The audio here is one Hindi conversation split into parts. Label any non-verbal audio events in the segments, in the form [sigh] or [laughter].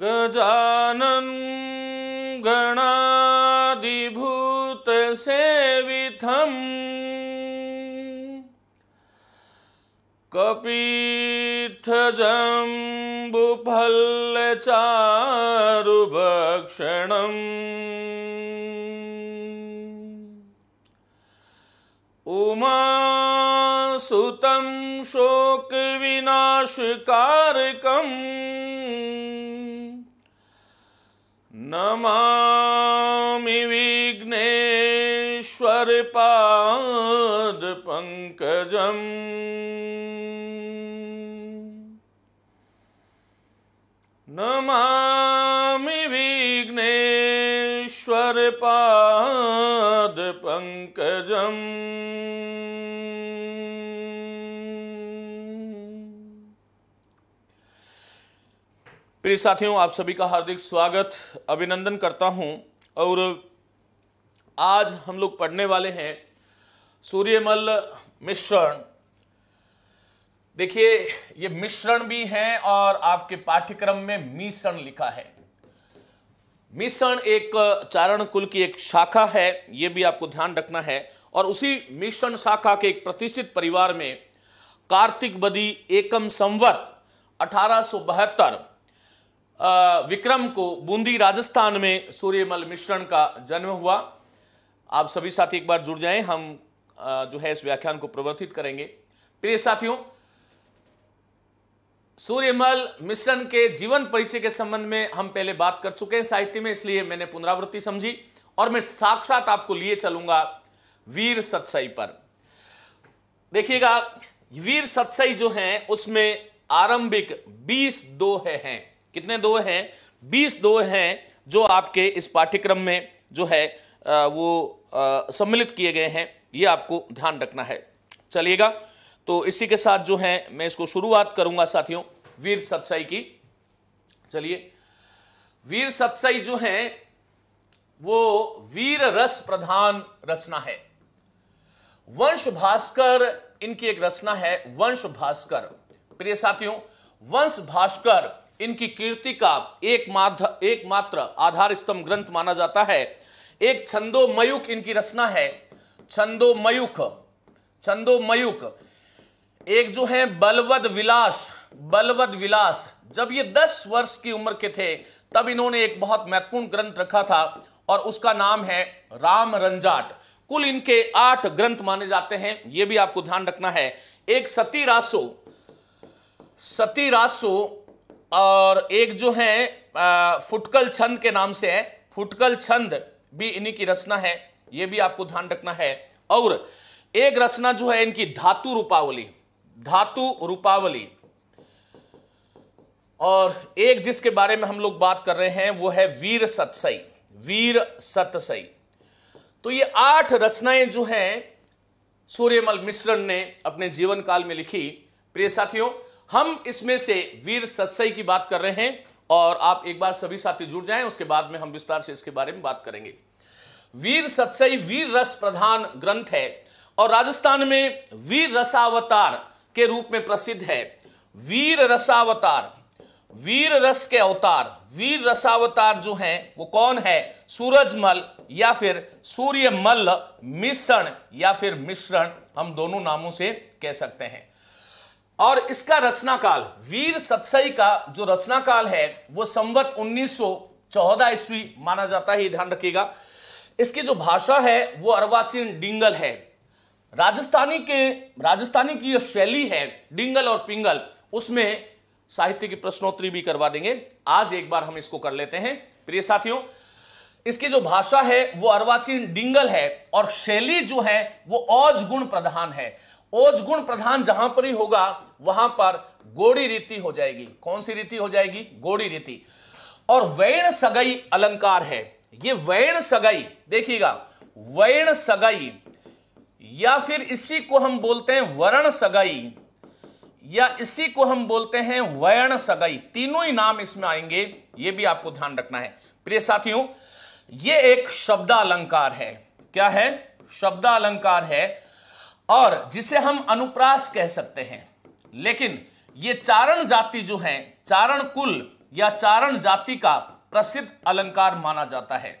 गजानन गणादिभूत सेविथम कपीथजम वल्लचारुभक्षणं उमासुतं शोकविनाशकारकम् नमामि विघ्नेश्वरपादपङ्कजम् पङ्कजम् प्रिय साथियों आप सभी का हार्दिक स्वागत अभिनंदन करता हूं और आज हम लोग पढ़ने वाले हैं सूर्यमल मिश्रण देखिए ये मिश्रण भी हैं और आपके पाठ्यक्रम में मिश्रण लिखा है मिशन एक चारण कुल की एक शाखा है ये भी आपको ध्यान रखना है और उसी मिश्रण शाखा के एक प्रतिष्ठित परिवार में कार्तिक बदी एकम संवत अठारह विक्रम को बूंदी राजस्थान में सूर्यमल मिश्रण का जन्म हुआ आप सभी साथी एक बार जुड़ जाएं हम जो है इस व्याख्यान को प्रवर्तित करेंगे प्रिय साथियों सूर्यमल मिशन के जीवन परिचय के संबंध में हम पहले बात कर चुके हैं साहित्य में इसलिए मैंने पुनरावृत्ति समझी और मैं साक्षात आपको लिए चलूंगा वीर सत्सई पर देखिएगा वीर सत्सई जो हैं उसमें आरंभिक 20 है हैं कितने दो हैं 20 दो हैं जो आपके इस पाठ्यक्रम में जो है वो सम्मिलित किए गए हैं ये आपको ध्यान रखना है चलिएगा तो इसी के साथ जो है मैं इसको शुरुआत करूंगा साथियों वीर सत्साई की चलिए वीर सत्साई जो है वो वीर रस प्रधान रचना है वंश भास्कर इनकी एक रचना है वंश भास्कर प्रिय साथियों वंश भास्कर इनकी कीर्ति का एक एकमात्र आधार स्तंभ ग्रंथ माना जाता है एक छंदो मयुक इनकी रचना है छंदो मयुक छंदो मयुक एक जो है बलवद विलास बलवद विलास जब ये दस वर्ष की उम्र के थे तब इन्होंने एक बहुत महत्वपूर्ण ग्रंथ रखा था और उसका नाम है राम रंजाट कुल इनके आठ ग्रंथ माने जाते हैं ये भी आपको ध्यान रखना है एक सती रासो सती रासो और एक जो है फुटकल छंद के नाम से है फुटकल छंद भी इन्हीं की रचना है ये भी आपको ध्यान रखना है और एक रचना जो है इनकी धातु रूपावली धातु रूपावली और एक जिसके बारे में हम लोग बात कर रहे हैं वो है वीर सतसई वीर सतसई तो ये आठ रचनाएं जो हैं सूर्यमल मिश्रण ने अपने जीवन काल में लिखी प्रिय साथियों हम इसमें से वीर सतसई की बात कर रहे हैं और आप एक बार सभी साथी जुड़ जाएं उसके बाद में हम विस्तार से इसके बारे में बात करेंगे वीर सतसई वीर रस प्रधान ग्रंथ है और राजस्थान में वीर रसावतार के रूप में प्रसिद्ध है वीर रसावतार वीर रस के अवतार वीर रसावतार जो हैं वो कौन है सूरजमल या फिर सूर्यमल्ल मिश्रण या फिर मिश्रण हम दोनों नामों से कह सकते हैं और इसका रचनाकाल वीर सत्सई का जो रचनाकाल है वो संवत 1914 ईस्वी माना जाता है ध्यान रखिएगा इसकी जो भाषा है वो अर्वाचीन डिंगल है राजस्थानी के राजस्थानी की जो शैली है डिंगल और पिंगल उसमें साहित्य की प्रश्नोत्तरी भी करवा देंगे आज एक बार हम इसको कर लेते हैं प्रिय साथियों इसकी जो भाषा है वो अर्वाचीन डिंगल है और शैली जो है वो औज गुण प्रधान है औज गुण प्रधान जहां पर ही होगा वहां पर गोड़ी रीति हो जाएगी कौन सी रीति हो जाएगी गोड़ी रीति और वैण सगई अलंकार है ये वैण सगई देखिएगा वैण सगई या फिर इसी को हम बोलते हैं वर्ण सगाई या इसी को हम बोलते हैं वर्ण सगाई तीनों ही नाम इसमें आएंगे यह भी आपको ध्यान रखना है प्रिय साथियों ये एक शब्दालंकार है क्या है शब्दालंकार है और जिसे हम अनुप्रास कह सकते हैं लेकिन ये चारण जाति जो है चारण कुल या चारण जाति का प्रसिद्ध अलंकार माना जाता है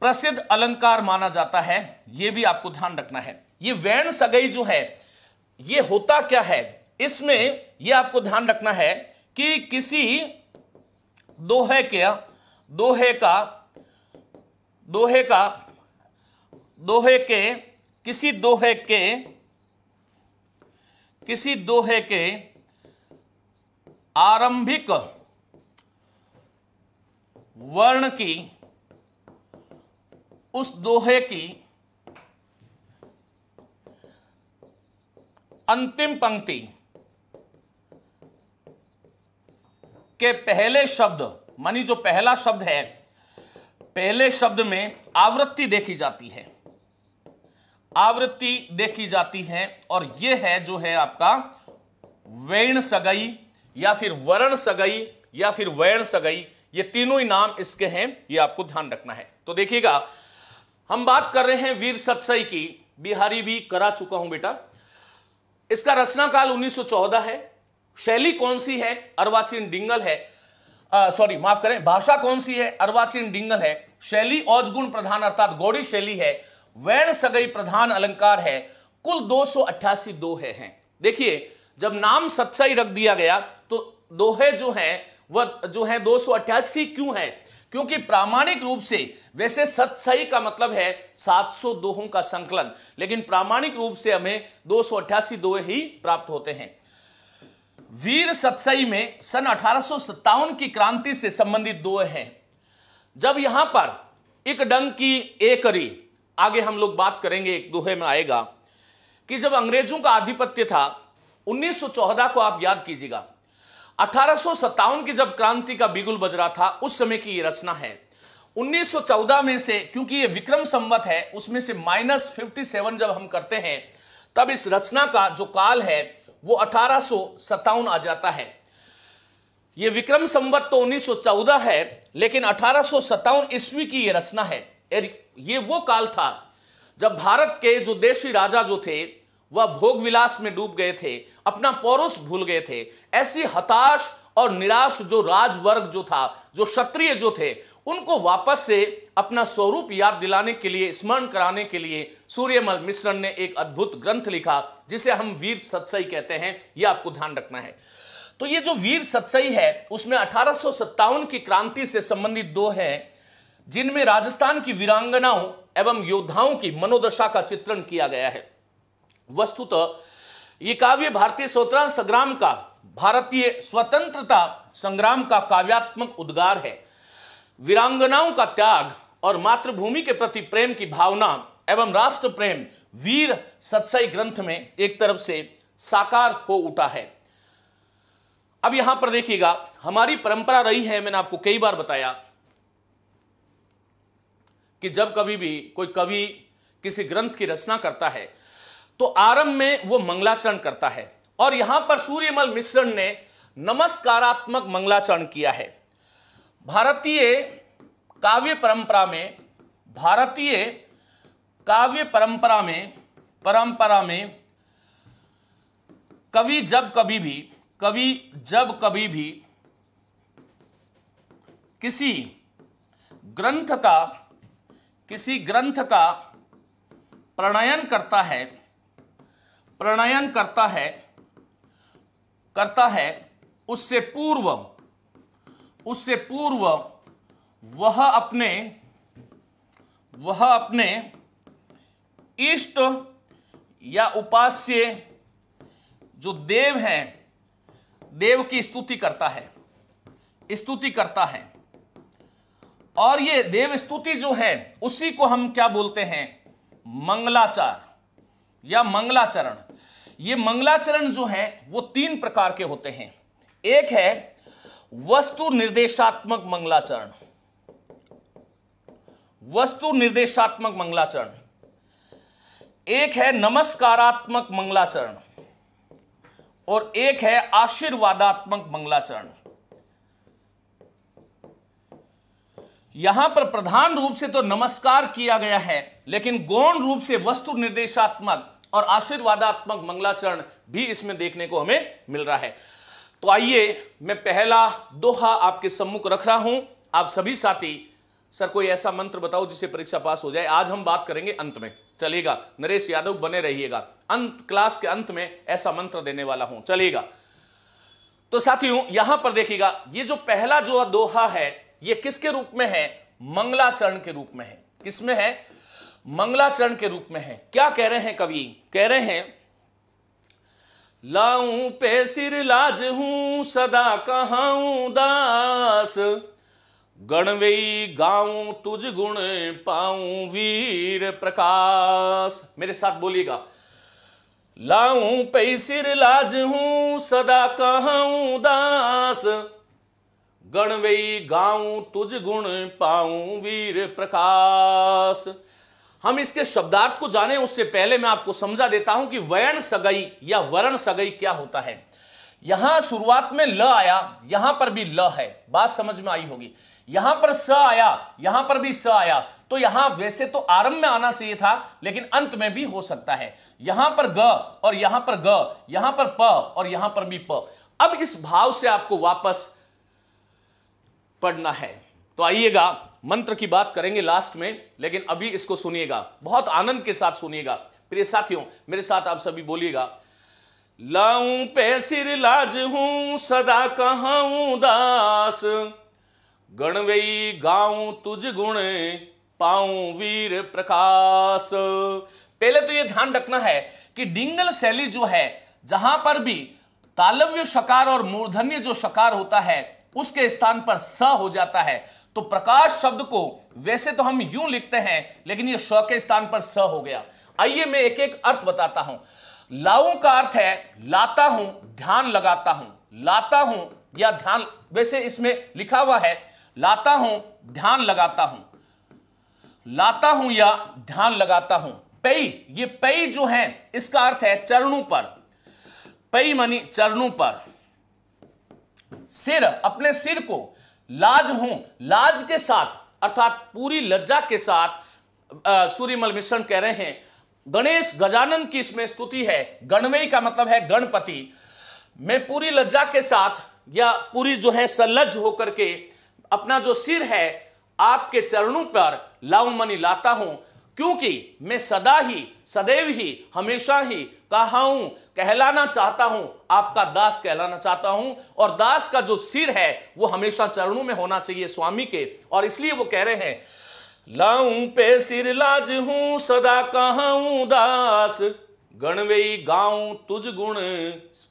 प्रसिद्ध अलंकार माना जाता है यह भी आपको ध्यान रखना है ये वैण सगई जो है ये होता क्या है इसमें ये आपको ध्यान रखना है कि किसी दोहे के दोहे का दोहे का दोहे के किसी दोहे के किसी दोहे के आरंभिक वर्ण की उस दोहे की अंतिम पंक्ति के पहले शब्द मानी जो पहला शब्द है पहले शब्द में आवृत्ति देखी जाती है आवृत्ति देखी जाती है और यह है जो है आपका वैण सगई या फिर वर्ण सगई या फिर वैण सगई ये तीनों ही नाम इसके हैं ये आपको ध्यान रखना है तो देखिएगा हम बात कर रहे हैं वीर सतसई की बिहारी भी करा चुका हूं बेटा इसका रचना काल 1914 है शैली कौन सी है अर्वाचीन डिंगल है सॉरी माफ करें भाषा कौन सी है अर्वाचीन डिंगल है शैली औजगुण प्रधान अर्थात गौड़ी शैली है वैण सगई प्रधान अलंकार है कुल दो सौ अट्ठासी दोहे हैं देखिए जब नाम सत्सई रख दिया गया तो दोहे जो हैं वह जो है दो क्यों हैं क्योंकि प्रामाणिक रूप से वैसे सत्सई का मतलब है सौ दोहों का संकलन लेकिन प्रामाणिक रूप से हमें दो सौ दोहे ही प्राप्त होते हैं वीर सतसई में सन अठारह की क्रांति से संबंधित दो हैं जब यहां पर एक डंग की एक री आगे हम लोग बात करेंगे एक दोहे में आएगा कि जब अंग्रेजों का आधिपत्य था 1914 को आप याद कीजिएगा अठारह की जब क्रांति का बिगुल बज रहा था उस समय की ये रचना है 1914 में से क्योंकि ये विक्रम संवत है उसमें से माइनस फिफ्टी जब हम करते हैं तब इस रचना का जो काल है वो अठारह आ जाता है ये विक्रम संवत तो 1914 है लेकिन अठारह ईस्वी की ये रचना है ये वो काल था जब भारत के जो देशी राजा जो थे वह भोग विलास में डूब गए थे अपना पौरुष भूल गए थे ऐसी हताश और निराश जो राजवर्ग जो था जो क्षत्रिय जो थे उनको वापस से अपना स्वरूप याद दिलाने के लिए स्मरण कराने के लिए सूर्यमल मिश्रण ने एक अद्भुत ग्रंथ लिखा जिसे हम वीर सत्सई कहते हैं यह आपको ध्यान रखना है तो ये जो वीर सत्सई है उसमें अठारह की क्रांति से संबंधित दो है जिनमें राजस्थान की वीरांगनाओं एवं योद्धाओं की मनोदशा का चित्रण किया गया है वस्तुतः ये काव्य भारतीय स्वतंत्र संग्राम का भारतीय स्वतंत्रता संग्राम का काव्यात्मक उद्गार है वीरांगनाओं का त्याग और मातृभूमि के प्रति प्रेम की भावना एवं राष्ट्र प्रेम वीर सत्सई ग्रंथ में एक तरफ से साकार हो उठा है अब यहां पर देखिएगा हमारी परंपरा रही है मैंने आपको कई बार बताया कि जब कभी भी कोई कवि किसी ग्रंथ की रचना करता है तो आरंभ में वो मंगलाचरण करता है और यहां पर सूर्यमल मिश्रण ने नमस्कारात्मक मंगलाचरण किया है भारतीय काव्य परंपरा में भारतीय काव्य परंपरा में परंपरा में कवि जब कभी भी कवि जब कभी भी किसी ग्रंथ का किसी ग्रंथ का प्रणयन करता है प्रणयन करता है करता है उससे पूर्व उससे पूर्व वह अपने वह अपने इष्ट या उपास्य जो देव हैं देव की स्तुति करता है स्तुति करता है और ये देव स्तुति जो है उसी को हम क्या बोलते हैं मंगलाचार या मंगलाचरण ये मंगलाचरण जो है वो तीन प्रकार के होते हैं एक है वस्तु निर्देशात्मक मंगलाचरण वस्तु निर्देशात्मक मंगलाचरण एक है नमस्कारात्मक मंगलाचरण और एक है आशीर्वादात्मक मंगलाचरण यहां पर प्रधान रूप से तो नमस्कार किया गया है लेकिन गौण रूप से वस्तु निर्देशात्मक और आशीर्वादात्मक मंगलाचरण भी इसमें देखने को हमें मिल रहा है तो आइए मैं पहला दोहा आपके सम्मुख रख रहा हूं आप सभी साथी सर कोई ऐसा मंत्र बताओ जिसे परीक्षा पास हो जाए आज हम बात करेंगे अंत में चलेगा नरेश यादव बने रहिएगा अंत क्लास के अंत में ऐसा मंत्र देने वाला हूं चलेगा तो साथियों यहां पर देखिएगा ये जो पहला जो दोहा है ये किसके रूप में है मंगलाचरण के रूप में है किसमें है मंगलाचरण के रूप में है क्या कह रहे हैं कवि कह रहे हैं लाऊ पे सिर लाज हूं सदा कहा दास गणवे गाऊ तुझ गुण पाऊ वीर प्रकाश मेरे साथ बोलिएगा लाऊ पे सिर लाज हूं सदा कहा दास गणवी गाऊ तुझ गुण पाऊ वीर प्रकाश हम इसके शब्दार्थ को जाने उससे पहले मैं आपको समझा देता हूं कि वर्ण सगई या वर्ण सगई क्या होता है यहां शुरुआत में ल आया यहां पर भी ल है बात समझ में आई होगी यहां पर स आया यहां पर भी स आया तो यहां वैसे तो आरंभ में आना चाहिए था लेकिन अंत में भी हो सकता है यहां पर ग और यहां पर ग यहां पर प और यहां पर भी प अब इस भाव से आपको वापस पढ़ना है तो आइएगा मंत्र की बात करेंगे लास्ट में लेकिन अभी इसको सुनिएगा बहुत आनंद के साथ सुनिएगा प्रिय साथियों मेरे साथ आप सभी बोलिएगा लाऊं पे सिर लाज हूं सदा कहा दास गणवई गाऊ तुझ गुण पाऊ वीर प्रकाश पहले तो यह ध्यान रखना है कि डिंगल शैली जो है जहां पर भी तालव्य शकार और मूर्धन्य जो शकार होता है उसके स्थान पर स हो जाता है तो प्रकाश शब्द को वैसे तो हम यूं लिखते हैं लेकिन ये श के स्थान पर स हो गया आइए मैं एक एक अर्थ बताता हूं लाऊ का अर्थ है लाता हूं ध्यान लगाता हूं लाता हूं या ध्यान वैसे इसमें लिखा हुआ है लाता हूं ध्यान लगाता हूं लाता हूं या ध्यान लगाता हूं पई ये पई जो है इसका अर्थ है चरणों पर पई मनी चरणों पर सिर अपने सिर को लाज हूं लाज के साथ अर्थात पूरी लज्जा के साथ सूर्यमल मिश्रण कह रहे हैं गणेश गजानन की इसमें स्तुति है गणमयी का मतलब है गणपति मैं पूरी लज्जा के साथ या पूरी जो है सलज होकर के अपना जो सिर है आपके चरणों पर लाऊ मनी लाता हूं क्योंकि मैं सदा ही सदैव ही हमेशा ही कहा हूं कहलाना चाहता हूं आपका दास कहलाना चाहता हूं और दास का जो सिर है वो हमेशा चरणों में होना चाहिए स्वामी के और इसलिए वो कह रहे हैं लाऊ पे सिर लाज हूं सदा हूं दास गणवे गाऊं तुझ गुण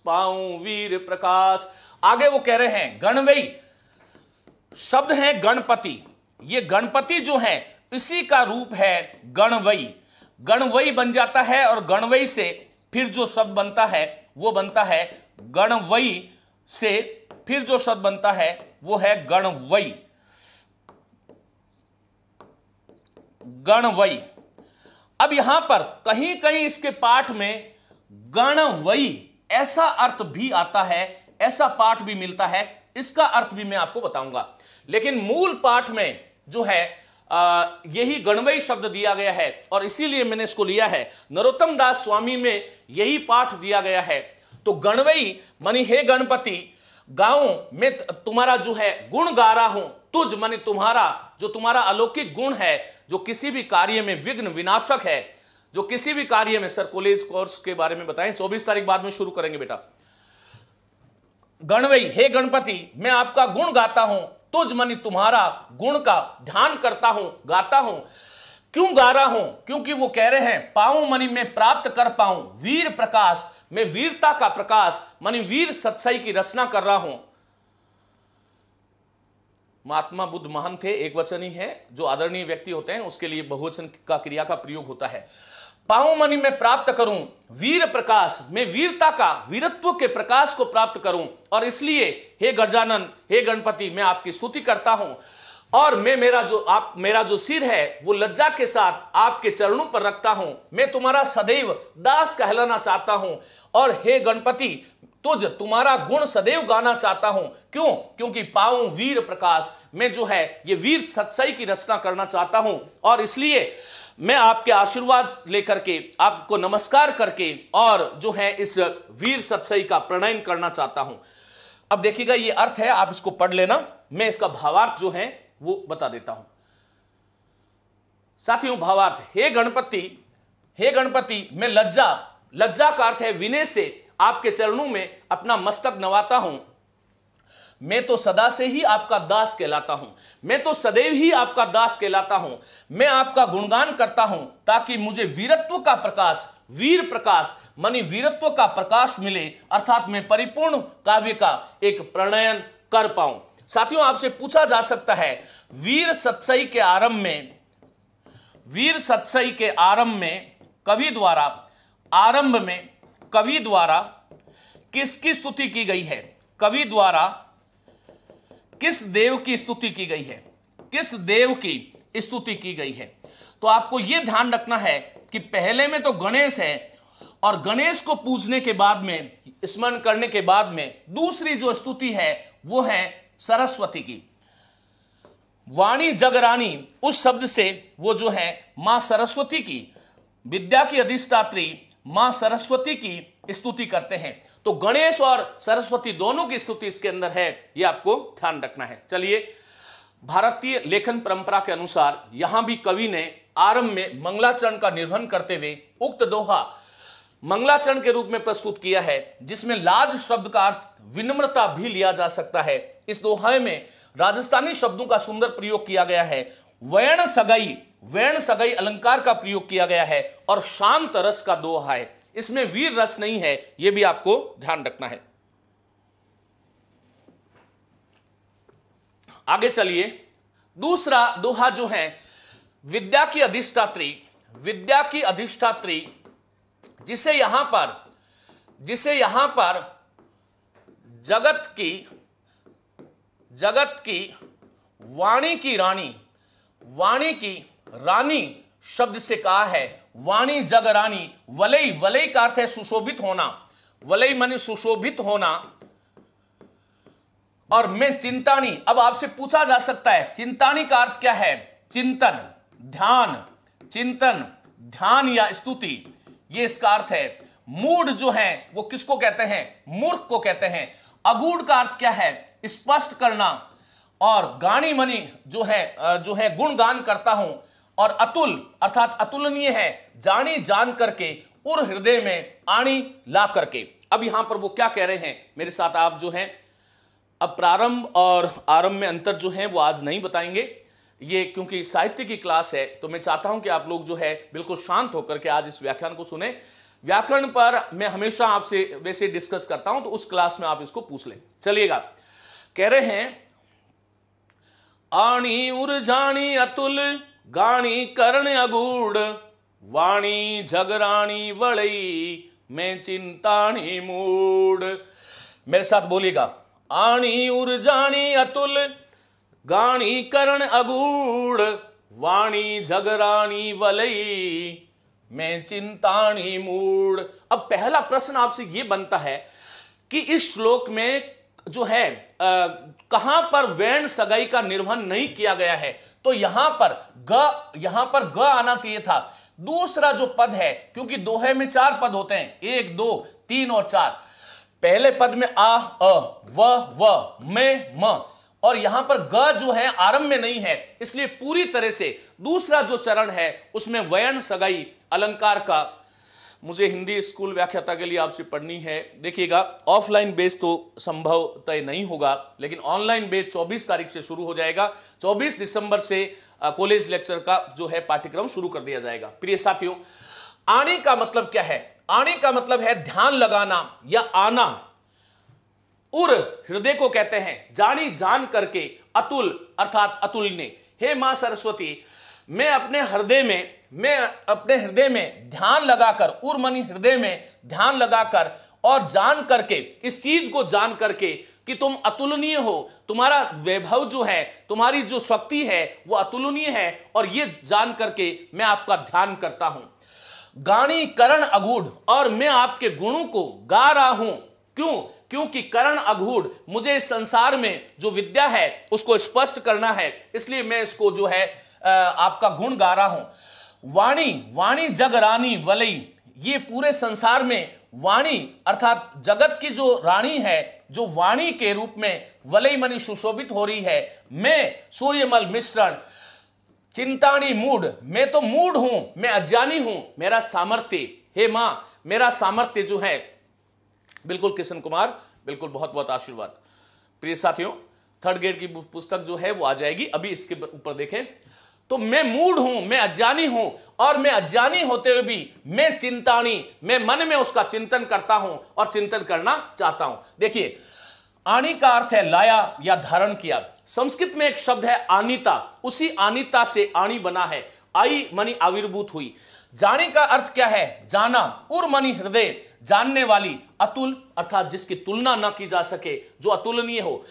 पाऊ वीर प्रकाश आगे वो कह रहे हैं गणवे शब्द है गणपति ये गणपति जो है इसी का रूप है गणवई गणवई बन जाता है और गणवई से फिर जो शब्द बनता है वो बनता है गणवई से फिर जो शब्द बनता है वो है गणवई गणवई अब यहां पर कहीं कहीं इसके पाठ में गणवई ऐसा अर्थ भी आता है ऐसा पाठ भी मिलता है इसका अर्थ भी मैं आपको बताऊंगा लेकिन मूल पाठ में जो है यही गणवई शब्द दिया गया है और इसीलिए मैंने इसको लिया है नरोत्तम दास स्वामी में यही पाठ दिया गया है तो गणवई मनी हे गणपति गाऊं मैं तुम्हारा जो है गुण गा रहा हूं तुझ माने तुम्हारा जो तुम्हारा अलौकिक गुण है जो किसी भी कार्य में विघ्न विनाशक है जो किसी भी कार्य में सर कॉलेज कोर्स के बारे में बताएं 24 तारीख बाद में शुरू करेंगे बेटा गणवई हे गणपति मैं आपका गुण गाता हूं तुझ मनी तुम्हारा गुण का ध्यान करता हूं गाता हूं क्यों गा रहा हूं क्योंकि वो कह रहे हैं पाऊं मनी में प्राप्त कर पाऊं वीर प्रकाश मैं वीरता का प्रकाश मनी वीर सत्सई की रचना कर रहा हूं महात्मा बुद्ध महान थे एक वचन ही है जो आदरणीय व्यक्ति होते हैं उसके लिए बहुवचन का क्रिया का प्रयोग होता है पावमणि में प्राप्त करूं वीर प्रकाश में वीरता का वीरत्व के प्रकाश को प्राप्त करूं और इसलिए हे गर्जानन हे गणपति मैं आपकी स्तुति करता हूं और मैं मेरा जो आप मेरा जो सिर है वो लज्जा के साथ आपके चरणों पर रखता हूं मैं तुम्हारा सदैव दास कहलाना चाहता हूं और हे गणपति तुझ तुम्हारा गुण सदैव गाना चाहता हूं क्यों क्योंकि पाऊं वीर प्रकाश मैं जो है ये वीर सच्चाई की रचना करना चाहता हूं और इसलिए मैं आपके आशीर्वाद लेकर के आपको नमस्कार करके और जो है इस वीर सत्सई का प्रणयन करना चाहता हूं अब देखिएगा ये अर्थ है आप इसको पढ़ लेना मैं इसका भावार्थ जो है वो बता देता हूं साथियों भावार्थ हे गणपति हे गणपति मैं लज्जा लज्जा का अर्थ है विनय से आपके चरणों में अपना मस्तक नवाता हूं मैं तो सदा से ही आपका दास कहलाता हूं मैं तो सदैव ही आपका दास कहलाता हूं मैं आपका गुणगान करता हूं ताकि मुझे वीरत्व का प्रकाश वीर प्रकाश मानी वीरत्व का प्रकाश मिले अर्थात मैं परिपूर्ण काव्य का एक प्रणयन कर पाऊं साथियों आपसे पूछा जा सकता है वीर सत्सई के आरंभ में वीर सत्सई के आरंभ में कवि द्वारा आरंभ में कवि द्वारा किसकी स्तुति की गई है कवि द्वारा किस देव की स्तुति की गई है किस देव की स्तुति की गई है तो आपको यह ध्यान रखना है कि पहले में तो गणेश है और गणेश को पूजने के बाद में स्मरण करने के बाद में दूसरी जो स्तुति है वो है सरस्वती की वाणी जगरानी उस शब्द से वो जो है मां सरस्वती की विद्या की अधिष्ठात्री मां सरस्वती की स्तुति करते हैं तो गणेश और सरस्वती दोनों की स्तुति इसके अंदर है यह आपको ध्यान रखना है चलिए भारतीय लेखन परंपरा के अनुसार यहां भी कवि ने आरंभ में मंगलाचरण का निर्वहन करते हुए उक्त दोहा मंगलाचरण के रूप में प्रस्तुत किया है जिसमें लाज शब्द का अर्थ विनम्रता भी लिया जा सकता है इस दोहे में राजस्थानी शब्दों का सुंदर प्रयोग किया गया है वर्ण सगाई वर्ण सगाई अलंकार का प्रयोग किया गया है और शांत रस का दोहा है इसमें वीर रस नहीं है यह भी आपको ध्यान रखना है आगे चलिए दूसरा दोहा जो है विद्या की अधिष्ठात्री विद्या की अधिष्ठात्री जिसे यहां पर जिसे यहां पर जगत की जगत की वाणी की रानी वाणी की रानी शब्द से कहा है वाणी जगरानी वलई वलई का अर्थ है सुशोभित होना वलई मनी सुशोभित होना और मैं चिंतानी अब आपसे पूछा जा सकता है चिंतानी का अर्थ क्या है चिंतन ध्यान चिंतन ध्यान या स्तुति ये इसका अर्थ है मूड जो है वो किसको कहते हैं मूर्ख को कहते हैं अगूढ़ का अर्थ क्या है स्पष्ट करना और गाणी मनी जो है जो है गुणगान करता हूं और अतुल अर्थात अतुलनीय है जानी जान करके उर हृदय में आणी ला करके अब यहां पर वो क्या कह रहे हैं मेरे साथ आप जो हैं अब प्रारंभ और आरंभ में अंतर जो है वो आज नहीं बताएंगे ये क्योंकि साहित्य की क्लास है तो मैं चाहता हूं कि आप लोग जो है बिल्कुल शांत होकर के आज इस व्याख्यान को सुने व्याकरण पर मैं हमेशा आपसे वैसे डिस्कस करता हूं तो उस क्लास में आप इसको पूछ लें चलिएगा कह रहे हैं आणी उर जानी अतुल गाणी कर्ण અગૂઢ वाणी झगराणी वड़ई मैं चिंताणी मूड मेरे साथ बोलिएगा आणी उर्जाणी अतुल गाणी करण अगूढ़ वाणी झगराणी वलई मैं चिंताणी मूड अब पहला प्रश्न आपसे यह बनता है कि इस श्लोक में जो है कहां पर वैण सगाई का निर्वहन नहीं किया गया है तो यहां पर ग यहां पर ग आना चाहिए था दूसरा जो पद है क्योंकि दोहे में चार पद होते हैं एक दो तीन और चार पहले पद में आ अ व व में म और यहां पर ग जो है आरंभ में नहीं है इसलिए पूरी तरह से दूसरा जो चरण है उसमें वयन सगाई अलंकार का मुझे हिंदी स्कूल व्याख्याता के लिए आपसे पढ़नी है देखिएगा ऑफलाइन बेस तो संभव तय नहीं होगा लेकिन ऑनलाइन बेस 24 तारीख से शुरू हो जाएगा 24 दिसंबर से कॉलेज लेक्चर का जो है पाठ्यक्रम शुरू कर दिया जाएगा प्रिय साथियों आने का मतलब क्या है आने का मतलब है ध्यान लगाना या आना उर हृदय को कहते हैं जानी जान करके अतुल अर्थात अतुल ने हे मां सरस्वती मैं अपने हृदय में मैं अपने हृदय में ध्यान लगाकर उर्मनी हृदय में ध्यान लगाकर और जान करके इस चीज को जान करके कि तुम अतुलनीय हो तुम्हारा वैभव जो है तुम्हारी जो शक्ति है वो अतुलनीय है और ये जान करके मैं आपका ध्यान करता हूं गाणी करण अगूढ़ और मैं आपके गुणों को गा रहा हूं क्यों क्योंकि करण अगूढ़ मुझे इस संसार में जो विद्या है उसको स्पष्ट करना है इसलिए मैं इसको जो है आपका गुण गा रहा हूं वाणी वाणी जग रानी वलई ये पूरे संसार में वाणी अर्थात जगत की जो रानी है जो वाणी के रूप में वलई मणि सुशोभित हो रही है मैं सूर्यमल मिश्रण चिंतानी मूड मैं तो मूड हूं मैं अज्ञानी हूं मेरा सामर्थ्य हे मां मेरा सामर्थ्य जो है बिल्कुल किशन कुमार बिल्कुल बहुत बहुत आशीर्वाद प्रिय साथियों थर्ड ग्रेड की पुस्तक जो है वो आ जाएगी अभी इसके ऊपर देखें तो मैं मूड हूं मैं अज्ञानी हूं और मैं अज्ञानी होते हुए भी मैं चिंता मैं मन में उसका चिंतन करता हूं और चिंतन करना चाहता हूं देखिए आनी का अर्थ है लाया या धारण किया संस्कृत में एक शब्द है आनीता उसी आनीता से आनी बना है आई मनी आविर्भूत हुई जाने का अर्थ क्या है जाना उर मनी हृदय जानने वाली अतुल अर्थात जिसकी तुलना ना की जा सके जो अतुलनीय हो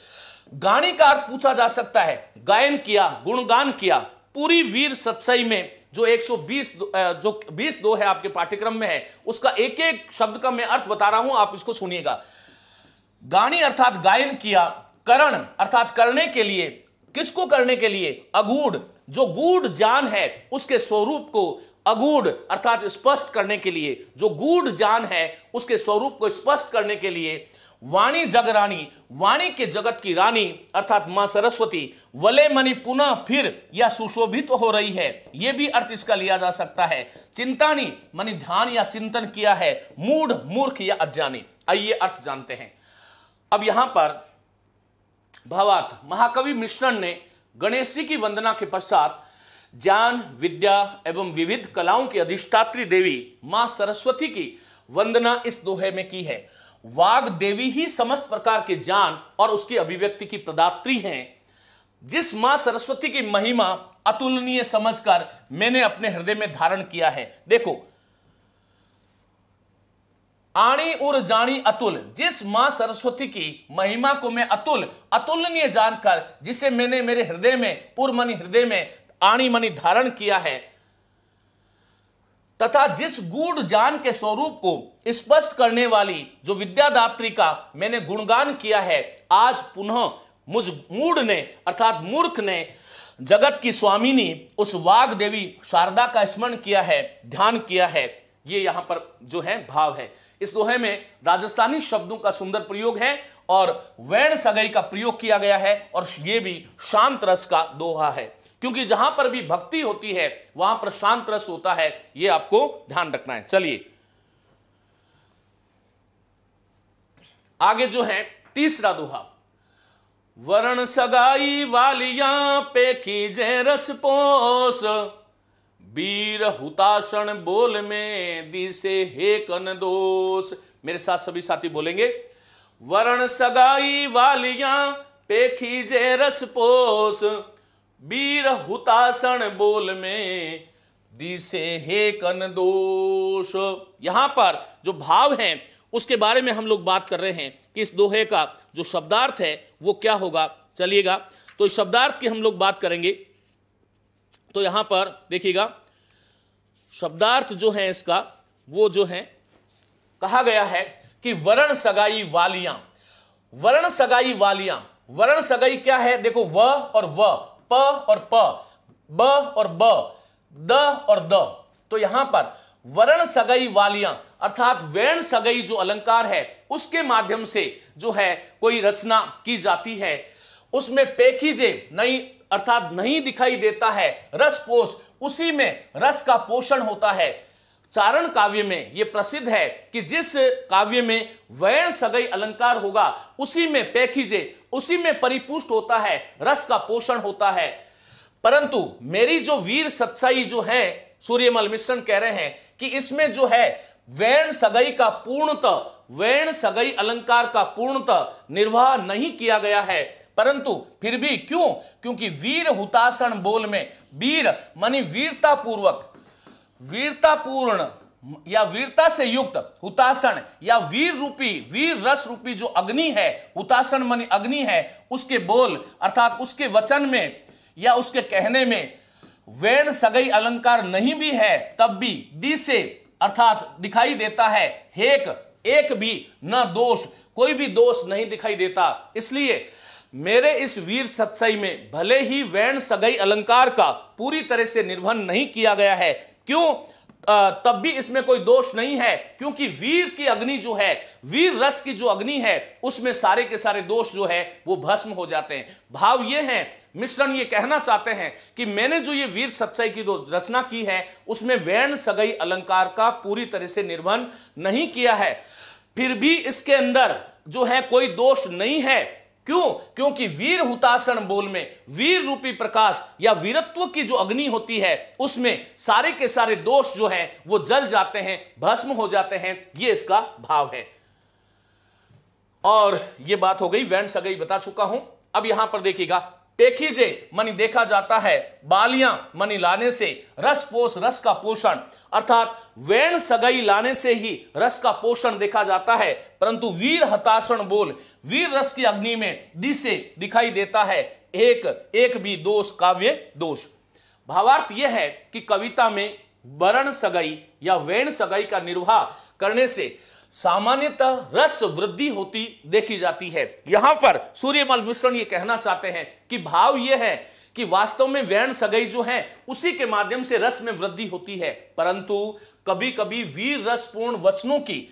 गाने का अर्थ पूछा जा सकता है गायन किया गुणगान किया पूरी वीर सत्सई में जो 120 जो 20 दो है आपके पाठ्यक्रम में है उसका एक एक शब्द का मैं अर्थ बता रहा हूं आप इसको सुनिएगा गाणी अर्थात गायन किया करण अर्थात करने के लिए किसको करने के लिए अगूढ़ जो गूढ़ जान है उसके स्वरूप को अगूढ़ अर्थात स्पष्ट करने के लिए जो गूढ़ जान है उसके स्वरूप को स्पष्ट करने के लिए वाणी जग रानी वाणी के जगत की रानी अर्थात माँ सरस्वती वले मनी पुनः फिर या सुशोभित तो हो रही है ये भी अर्थ इसका लिया जा सकता है चिंतानी मनी ध्यान या चिंतन किया है मूढ़ मूर्ख या अज्ञानी आइए अर्थ जानते हैं अब यहां पर भावार्थ महाकवि मिश्रण ने गणेश जी की वंदना के पश्चात ज्ञान विद्या एवं विविध कलाओं की अधिष्ठात्री देवी मां सरस्वती की वंदना इस दोहे में की है वाग देवी ही समस्त प्रकार के जान और उसकी अभिव्यक्ति की प्रदात्री हैं जिस मां सरस्वती की महिमा अतुलनीय समझकर मैंने अपने हृदय में धारण किया है देखो आणी उर जानी अतुल जिस मां सरस्वती की महिमा को मैं अतुल अतुलनीय जानकर जिसे मैंने मेरे हृदय में उर्मनि हृदय में आणी मणि धारण किया है तथा जिस गूढ़ जान के स्वरूप को स्पष्ट करने वाली जो विद्यादात्री का मैंने गुणगान किया है आज पुनः मुझ मूड ने अर्थात मूर्ख ने जगत की स्वामिनी उस वाग देवी शारदा का स्मरण किया है ध्यान किया है ये यहाँ पर जो है भाव है इस दोहे में राजस्थानी शब्दों का सुंदर प्रयोग है और वैण सगई का प्रयोग किया गया है और ये भी शांत रस का दोहा है क्योंकि जहां पर भी भक्ति होती है वहां पर शांत रस होता है यह आपको ध्यान रखना है चलिए आगे जो है तीसरा दोहा वर्ण सगाई वालिया पे जय रस पोस वीर हुताशन बोल में दिसे हे कन दोष मेरे साथ सभी साथी बोलेंगे वर्ण सगाई वालिया पे खीजे रस पोस वीर हुतासन बोल में दिसे हे कन दोष यहां पर जो भाव है उसके बारे में हम लोग बात कर रहे हैं कि इस दोहे का जो शब्दार्थ है वो क्या होगा चलिएगा तो इस शब्दार्थ की हम लोग बात करेंगे तो यहां पर देखिएगा शब्दार्थ जो है इसका वो जो है कहा गया है कि वरण सगाई वालियां वरण सगाई वालियां वरण सगाई क्या है देखो व और व प और प ब और ब द और द तो यहां पर वर्ण सगई वालियां अर्थात वर्ण सगई जो अलंकार है उसके माध्यम से जो है कोई रचना की जाती है उसमें पेखीजे नहीं अर्थात नहीं दिखाई देता है रस पोष उसी में रस का पोषण होता है चारण काव्य में यह प्रसिद्ध है कि जिस काव्य में वैण सगई अलंकार होगा उसी में पैखीजे उसी में परिपुष्ट होता है रस का पोषण होता है परंतु मेरी जो वीर सच्चाई जो है सूर्यमल मिश्रण कह रहे हैं कि इसमें जो है वैण सगई का पूर्णतः वैण सगई अलंकार का पूर्णतः निर्वाह नहीं किया गया है परंतु फिर भी क्यों क्योंकि वीर हुतासन बोल में वीर मानी वीरता पूर्वक वीरतापूर्ण या वीरता से युक्त हुतासन या वीर रूपी वीर रस रूपी जो अग्नि है हुतासन मन अग्नि है उसके बोल अर्थात उसके वचन में या उसके कहने में वेण सगई अलंकार नहीं भी है तब भी दी से अर्थात दिखाई देता है हेक एक भी न दोष कोई भी दोष नहीं दिखाई देता इसलिए मेरे इस वीर सत्सई में भले ही वैन सगई अलंकार का पूरी तरह से निर्वहन नहीं किया गया है क्यों तब भी इसमें कोई दोष नहीं है क्योंकि वीर की अग्नि जो है वीर रस की जो अग्नि है उसमें सारे के सारे दोष जो है वो भस्म हो जाते हैं भाव ये है मिश्रण ये कहना चाहते हैं कि मैंने जो ये वीर सच्चाई की जो रचना की है उसमें वैण सगई अलंकार का पूरी तरह से निर्वहन नहीं किया है फिर भी इसके अंदर जो है कोई दोष नहीं है क्यों क्योंकि वीर हुतासन बोल में वीर रूपी प्रकाश या वीरत्व की जो अग्नि होती है उसमें सारे के सारे दोष जो हैं वो जल जाते हैं भस्म हो जाते हैं ये इसका भाव है और ये बात हो गई वैंड सगई बता चुका हूं अब यहां पर देखिएगा पेखीजे मनी देखा जाता है बालियां मनी लाने से रस पोष रस का पोषण अर्थात वेण सगाई लाने से ही रस का पोषण देखा जाता है परंतु वीर हताशण बोल वीर रस की अग्नि में दिसे दिखाई देता है एक एक भी दोष काव्य दोष भावार्थ यह है कि कविता में वरण सगाई या वेण सगाई का निर्वाह करने से सामान्यतः रस वृद्धि होती देखी जाती है यहां पर सूर्यमल मिश्रण ये कहना चाहते हैं कि भाव यह है कि वास्तव में वैन सगई जो है उसी के माध्यम से रस में वृद्धि होती है परंतु कभी कभी वीर रसपूर्ण वचनों की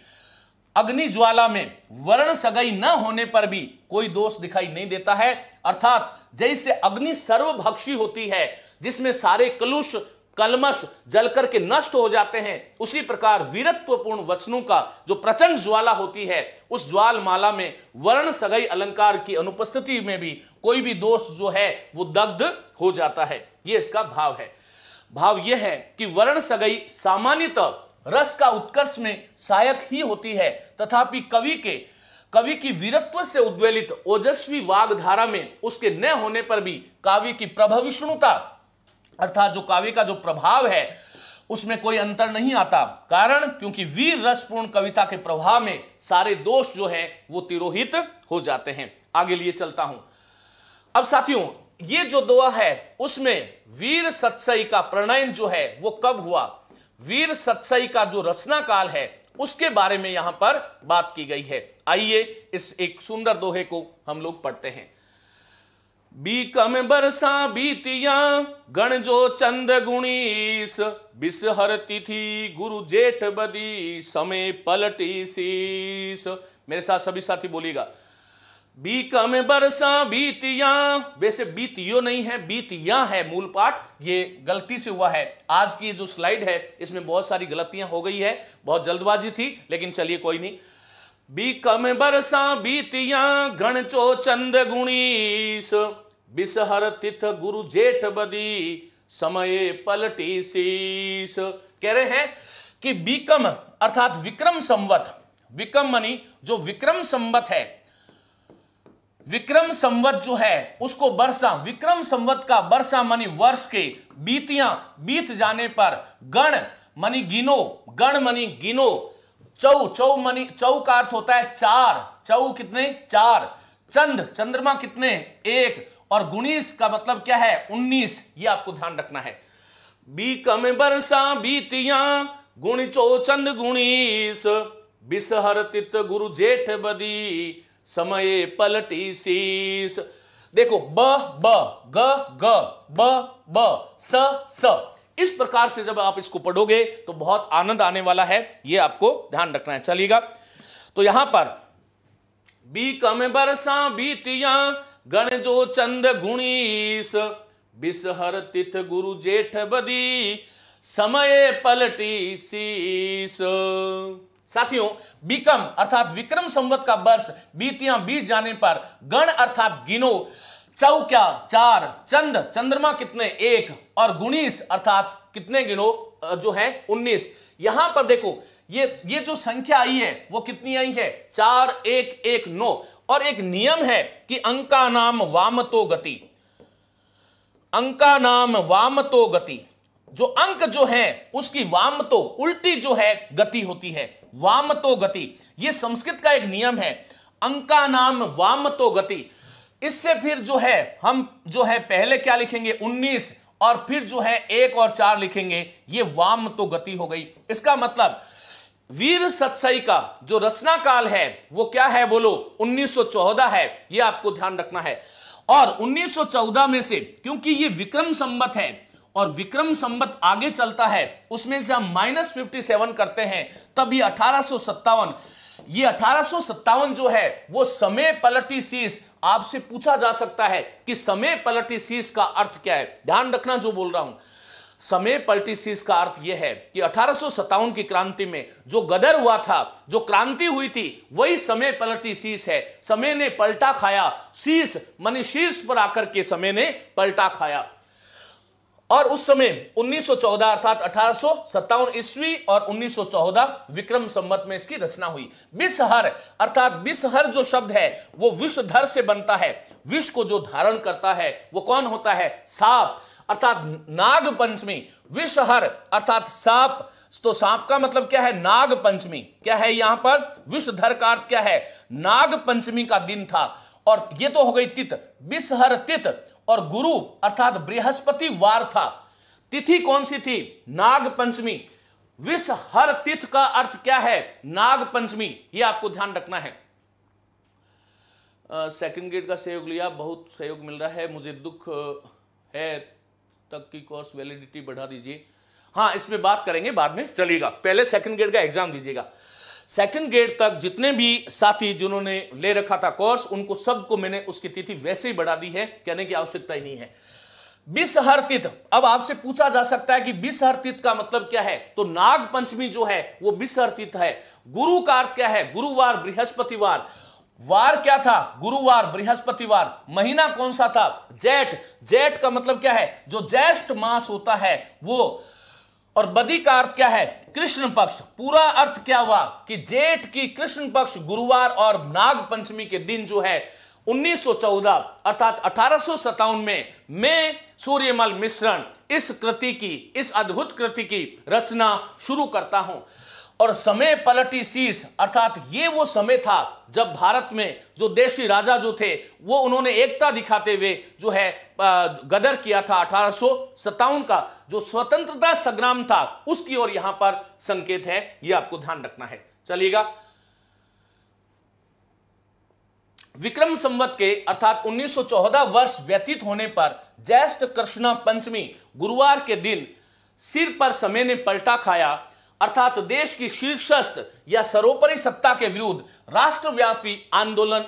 अग्नि ज्वाला में वर्ण सगई न होने पर भी कोई दोष दिखाई नहीं देता है अर्थात जैसे अग्नि सर्वभक्षी होती है जिसमें सारे कलुष कलमश जल करके नष्ट हो जाते हैं उसी प्रकार वीरत्वपूर्ण वचनों का जो प्रचंड ज्वाला होती है उस ज्वाल माला में वर्ण सगई अलंकार की अनुपस्थिति में भी कोई भी दोष जो है वो दग्ध हो जाता है ये इसका भाव है भाव यह है कि वर्ण सगई सामान्यतः रस का उत्कर्ष में सहायक ही होती है तथापि कवि के कवि की वीरत्व से उद्वेलित ओजस्वी वागधारा में उसके न होने पर भी काव्य की प्रभविष्णुता अर्थात जो काव्य का जो प्रभाव है उसमें कोई अंतर नहीं आता कारण क्योंकि वीर रसपूर्ण कविता के प्रभाव में सारे दोष जो है वो तिरोहित हो जाते हैं आगे लिए चलता हूं अब साथियों ये जो दोहा है उसमें वीर सत्सई का प्रणयन जो है वो कब हुआ वीर सत्सई का जो रचना काल है उसके बारे में यहां पर बात की गई है आइए इस एक सुंदर दोहे को हम लोग पढ़ते हैं बी कम बरसा बीतिया गण जो चंद गुणीस बिसहर तिथि गुरु जेठ बदी समय पलटी शीस मेरे साथ सभी साथी बोलिएगा कम बरसा बीतिया वैसे बीतियो नहीं है बीतिया है मूल पाठ ये गलती से हुआ है आज की जो स्लाइड है इसमें बहुत सारी गलतियां हो गई है बहुत जल्दबाजी थी लेकिन चलिए कोई नहीं बीकम बरसा बीतिया चो चंद गुणीस बिसहर तिथ गुरु जेठ बदी समय पलटी शीस कह रहे हैं कि बीकम अर्थात विक्रम संवत विक्रम मनी जो विक्रम संवत है विक्रम संवत जो है उसको बरसा विक्रम संवत का बरसा मनी वर्ष के बीतियां बीत जाने पर गण मनी गिनो गण मनी गिनो चौ चौ मनी चौ का अर्थ होता है चार चौ कितने चार चंद चंद्रमा कितने एक और गुणीस का मतलब क्या है उन्नीस ये आपको ध्यान रखना है बी कम बरसा बीतिया गुण चो चंद गुणीस बिसहर तित गुरु जेठ बदी समय पलटी शीस देखो ब ब ग ग ब ब स स इस प्रकार से जब आप इसको पढ़ोगे तो बहुत आनंद आने वाला है ये आपको ध्यान रखना है चलिएगा तो यहां पर बीकम बरसा बीतिया गण जो चंद गुणीस बिसहर तिथ गुरु जेठ बदी समय पलटी शीस साथियों बीकम अर्थात विक्रम संवत का वर्ष बीतियां बीत जाने पर गण अर्थात गिनो चौ क्या चार चंद चंद्रमा कितने एक और गुणीस अर्थात कितने गिनो जो है उन्नीस यहां पर देखो ये ये जो संख्या आई है वो कितनी आई है चार एक एक नौ और एक नियम है कि अंका नाम वाम तो गति अंका नाम वाम तो गति जो अंक जो है उसकी वाम तो उल्टी जो है गति होती है वाम तो गति ये संस्कृत का एक नियम है अंका नाम वाम तो गति इससे फिर जो है हम जो है पहले क्या लिखेंगे 19 और फिर जो है एक और चार लिखेंगे ये वाम तो गति हो गई इसका मतलब वीर सत्सई का जो रचना काल है वो क्या है बोलो 1914 है ये आपको ध्यान रखना है और 1914 में से क्योंकि ये विक्रम संबत है और विक्रम संबत आगे चलता है उसमें से हम माइनस फिफ्टी करते हैं तब ये अठारह ये अठारह जो है वो समय पलटी शीश आपसे पूछा जा सकता है कि समय पलटी शीश का अर्थ क्या है ध्यान रखना जो बोल रहा हूं समय पलटी शीश का अर्थ यह है कि अठारह की क्रांति में जो गदर हुआ था जो क्रांति हुई थी वही समय पलटी शीश है समय ने पलटा खाया शीश मनी शीर्ष पर आकर के समय ने पलटा खाया और उस समय 1914 अर्थात अठारह ईस्वी और 1914 विक्रम संवत में इसकी रचना हुई विषहर अर्थात विषहर जो शब्द है वो विषधर से बनता है विष को जो धारण करता है वो कौन होता है सांप अर्थात नाग पंचमी विषहर अर्थात सांप तो सांप का मतलब क्या है नाग पंचमी क्या है यहां पर विषधर का अर्थ क्या है नाग पंचमी का दिन था और ये तो हो गई तित विषहर तित और गुरु अर्थात बृहस्पति वार था तिथि कौन सी थी नाग पंचमी विष हर तिथ का अर्थ क्या है नाग पंचमी यह आपको ध्यान रखना है सेकंड uh, ग्रेड का सहयोग लिया बहुत सहयोग मिल रहा है मुझे दुख है तक की कोर्स वैलिडिटी बढ़ा दीजिए हाँ इसमें बात करेंगे बाद में चलिएगा पहले सेकंड ग्रेड का एग्जाम दीजिएगा सेकंड ग्रेड तक जितने भी साथी जिन्होंने ले रखा था कोर्स उनको सबको मैंने उसकी तिथि वैसे ही बढ़ा दी है कहने की आवश्यकता ही नहीं है बीस अब आपसे पूछा जा सकता है कि बीस का मतलब क्या है तो नाग पंचमी जो है वो बीस है गुरु का अर्थ क्या है गुरुवार बृहस्पतिवार वार क्या था गुरुवार बृहस्पतिवार महीना कौन सा था जेठ जेठ का मतलब क्या है जो ज्येष्ठ मास होता है वो और बदी का अर्थ क्या है कृष्ण पक्ष पूरा अर्थ क्या हुआ कि जेठ की कृष्ण पक्ष गुरुवार और नाग पंचमी के दिन जो है 1914 अर्थात अठारह में मैं सूर्यमल मिश्रण इस कृति की इस अद्भुत कृति की रचना शुरू करता हूं और समय पलटी शीश अर्थात ये वो समय था जब भारत में जो देशी राजा जो थे वो उन्होंने एकता दिखाते हुए जो है गदर किया था अठारह का जो स्वतंत्रता संग्राम था उसकी ओर यहां पर संकेत है ये आपको ध्यान रखना है चलिएगा विक्रम संवत के अर्थात 1914 वर्ष व्यतीत होने पर ज्येष्ठ कृष्णा पंचमी गुरुवार के दिन सिर पर समय ने पलटा खाया अर्थात देश की शीर्षस्थ या सरोपरि सत्ता के विरुद्ध राष्ट्रव्यापी आंदोलन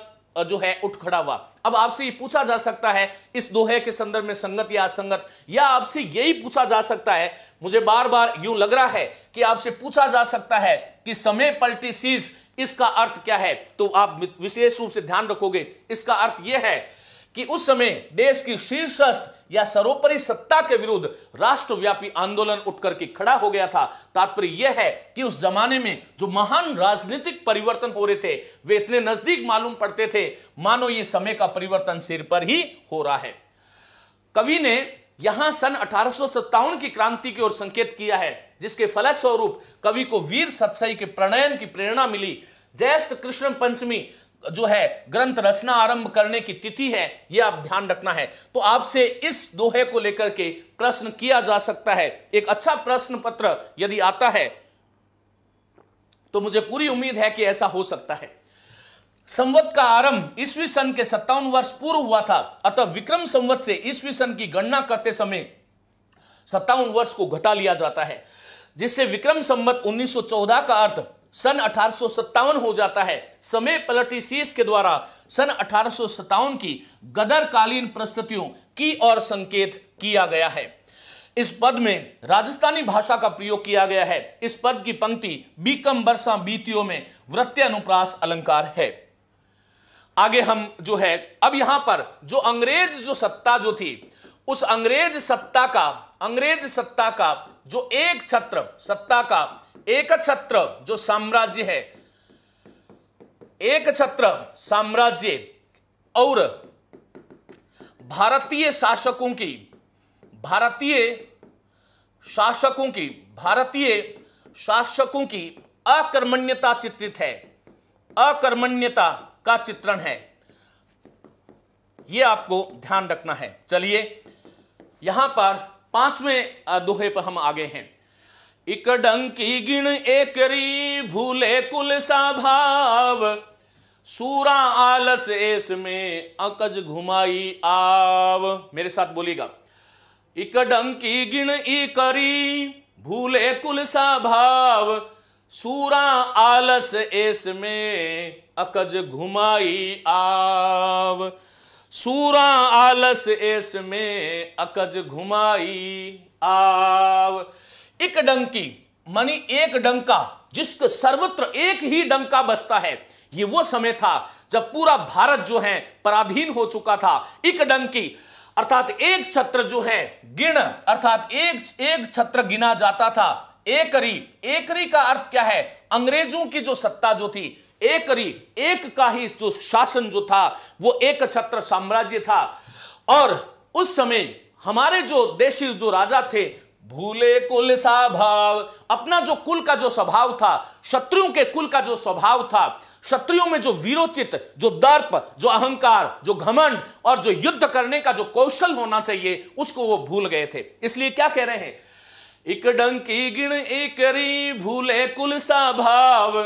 जो है उठ खड़ा हुआ अब आपसे पूछा जा सकता है इस दोहे के संदर्भ में संगत या असंगत या आपसे यही पूछा जा सकता है मुझे बार बार यूं लग रहा है कि आपसे पूछा जा सकता है कि समय पलटी सीज इसका अर्थ क्या है तो आप विशेष रूप से ध्यान रखोगे इसका अर्थ यह है कि उस समय देश की शीर्षस्थ या सर्वोपरि सत्ता के विरुद्ध राष्ट्रव्यापी आंदोलन उठ करके खड़ा हो गया था तात्पर्य यह है कि उस जमाने में जो महान राजनीतिक परिवर्तन हो रहे थे वे इतने नजदीक मालूम पड़ते थे मानो ये समय का परिवर्तन सिर पर ही हो रहा है कवि ने यहां सन अठारह की क्रांति की ओर संकेत किया है जिसके फलस्वरूप कवि को वीर सत्सई के प्रणयन की प्रेरणा मिली ज्येष्ठ कृष्ण पंचमी जो है ग्रंथ रचना आरंभ करने की तिथि है यह आप ध्यान रखना है तो आपसे इस दोहे को लेकर के प्रश्न किया जा सकता है एक अच्छा प्रश्न पत्र यदि आता है तो मुझे पूरी उम्मीद है कि ऐसा हो सकता है संवत का आरंभ ईस्वी सन के सत्तावन वर्ष पूर्व हुआ था अतः विक्रम संवत से ईस्वी सन की गणना करते समय सत्तावन वर्ष को घटा लिया जाता है जिससे विक्रम संवत 1914 का अर्थ सन अठारह हो जाता है समय पलटिस के द्वारा सन अठारह की गदर कालीन प्रस्तुतियों की और संकेत किया गया है इस पद में राजस्थानी भाषा का प्रयोग किया गया है इस पद की पंक्ति बीकम बरसा बीतियों में वृत्य अनुप्रास अलंकार है आगे हम जो है अब यहां पर जो अंग्रेज जो सत्ता जो थी उस अंग्रेज सत्ता का अंग्रेज सत्ता का जो एक छत्र सत्ता का एक छत्र जो साम्राज्य है एक छत्र साम्राज्य और भारतीय शासकों की भारतीय शासकों की भारतीय शासकों की अकर्मण्यता चित्रित है अकर्मण्यता का चित्रण है यह आपको ध्यान रखना है चलिए यहां पर पांचवें दोहे पर हम आगे हैं इक डंकी गिण एक भूले कुल सा भाव सूरा आलस एस में अकज घुमाई आव मेरे साथ बोलेगा इक डंकी गिण ई करी भूले कुल सा भाव सूरा आलस एस में अकज घुमाई आव सूरा आलस एस में अकज घुमाई आव एक डंकी मनी एक डंका जिसको सर्वत्र एक ही डंका बसता है ये वो समय था जब पूरा भारत जो है पराधीन हो चुका था एक डंकी अर्थात एक छत्र जो है गिण अर्थात एक एक छत्र गिना जाता था एकरी एकरी का अर्थ क्या है अंग्रेजों की जो सत्ता जो थी एकरी एक का ही जो शासन जो था वो एक छत्र साम्राज्य था और उस समय हमारे जो देशी जो राजा थे भूले कुल स्वभाव अपना जो कुल का जो स्वभाव था शत्रुओं के कुल का जो स्वभाव था क्षत्रियों में जो विरोचित जो दर्प जो अहंकार जो घमंड और जो युद्ध करने का जो कौशल होना चाहिए उसको वो भूल गए थे इसलिए क्या कह रहे हैं एक डंकी गिण एक री भूले कुल स्वभाव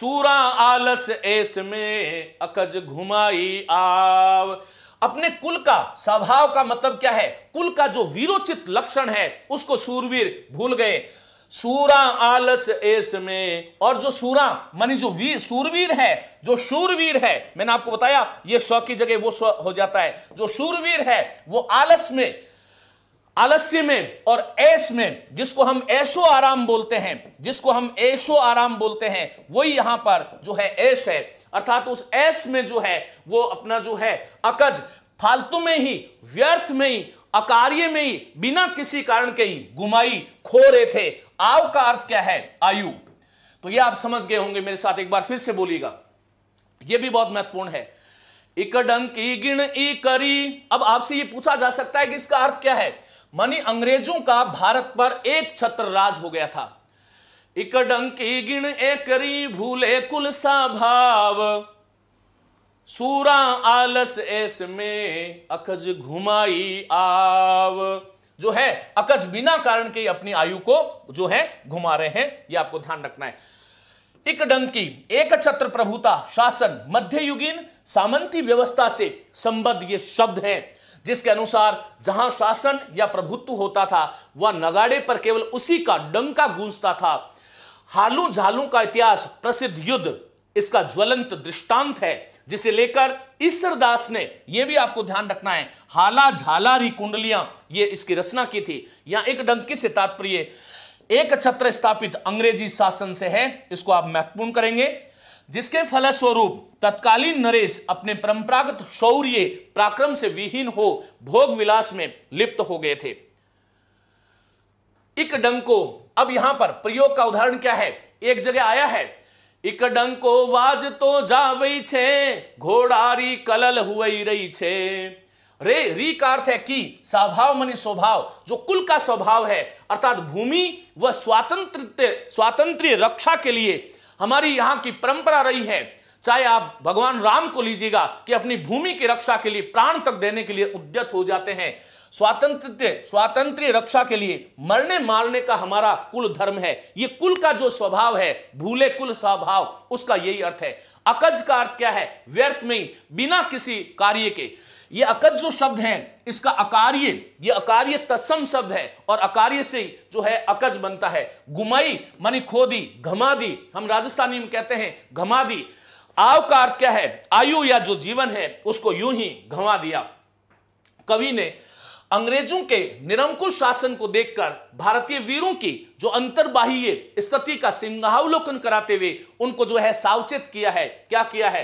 सूरा आलस एस में अकज घुमाई आव अपने कुल का स्वभाव का मतलब क्या है कुल का जो विरोचित लक्षण है उसको सूरवीर भूल गए सूरा आलस एस में और जो सूरा मानी जो वीर सूरवीर है जो शूरवीर है मैंने आपको बताया ये स्व की जगह वो स्व हो जाता है जो शूरवीर है वो आलस में आलस्य में और ऐश में जिसको हम ऐशो आराम बोलते हैं जिसको हम ऐशो आराम बोलते हैं वही यहां पर जो है ऐश है अर्थात उस एस में जो है वो अपना जो है अकज फालतू में ही व्यर्थ में ही अकार्य में ही बिना किसी कारण के ही गुमाई खो रहे थे आव का अर्थ क्या है आयु तो ये आप समझ गए होंगे मेरे साथ एक बार फिर से बोलिएगा ये भी बहुत महत्वपूर्ण है इकडंकी गिण ई करी अब आपसे ये पूछा जा सकता है कि इसका अर्थ क्या है मनी अंग्रेजों का भारत पर एक छत्र राज हो गया था इक डंकी गिण ए करी भूले कुल सा भाव सूरा आलस एस में अकज घुमाई आव जो है अकज बिना कारण के अपनी आयु को जो है घुमा रहे हैं ये आपको ध्यान रखना है एक डंकी एक छत्र प्रभुता शासन मध्ययुगीन सामंती व्यवस्था से संबद्ध ये शब्द हैं जिसके अनुसार जहां शासन या प्रभुत्व होता था वह नगाड़े पर केवल उसी का डंका गूंजता था हालू झालू का इतिहास प्रसिद्ध युद्ध इसका ज्वलंत दृष्टांत है जिसे लेकर ईश्वर दास ने यह भी आपको ध्यान रखना है हाला झाला री कुंडलियां ये इसकी रचना की थी यहां एक डंकी से तात्पर्य एक छत्र स्थापित अंग्रेजी शासन से है इसको आप महत्वपूर्ण करेंगे जिसके फलस्वरूप तत्कालीन नरेश अपने परंपरागत शौर्य पराक्रम से विहीन हो भोग विलास में लिप्त हो गए थे एक डंको अब यहां पर प्रयोग का उदाहरण क्या है एक जगह आया है इक डंको वाज तो जावई छे घोड़ारी कलल हुई रही छे रे री का अर्थ है कि स्वभाव मनी स्वभाव जो कुल का स्वभाव है अर्थात भूमि व स्वातंत्र स्वातंत्र रक्षा के लिए हमारी यहां की परंपरा रही है चाहे आप भगवान राम को लीजिएगा कि अपनी भूमि की रक्षा के लिए प्राण तक देने के लिए उद्यत हो जाते हैं स्वातंत्र स्वातंत्र रक्षा के लिए मरने मारने का हमारा कुल धर्म है ये कुल का जो स्वभाव है भूले कुल स्वभाव उसका यही अर्थ है अकज का अर्थ क्या है व्यर्थ में बिना किसी कार्य के ये अकज जो शब्द है इसका अकार्य ये अकार्य तत्सम शब्द है और अकार्य से जो है अकज बनता है गुमाई मानी खोदी घमादी हम राजस्थानी में कहते हैं घमादी आव का अर्थ क्या है आयु या जो जीवन है उसको यूं ही घमा दिया कवि ने अंग्रेजों के निरंकुश शासन को देखकर भारतीय वीरों की जो अंतर्बाह्य स्थिति का सिंहावलोकन कराते हुए उनको जो है सावचेत किया है क्या किया है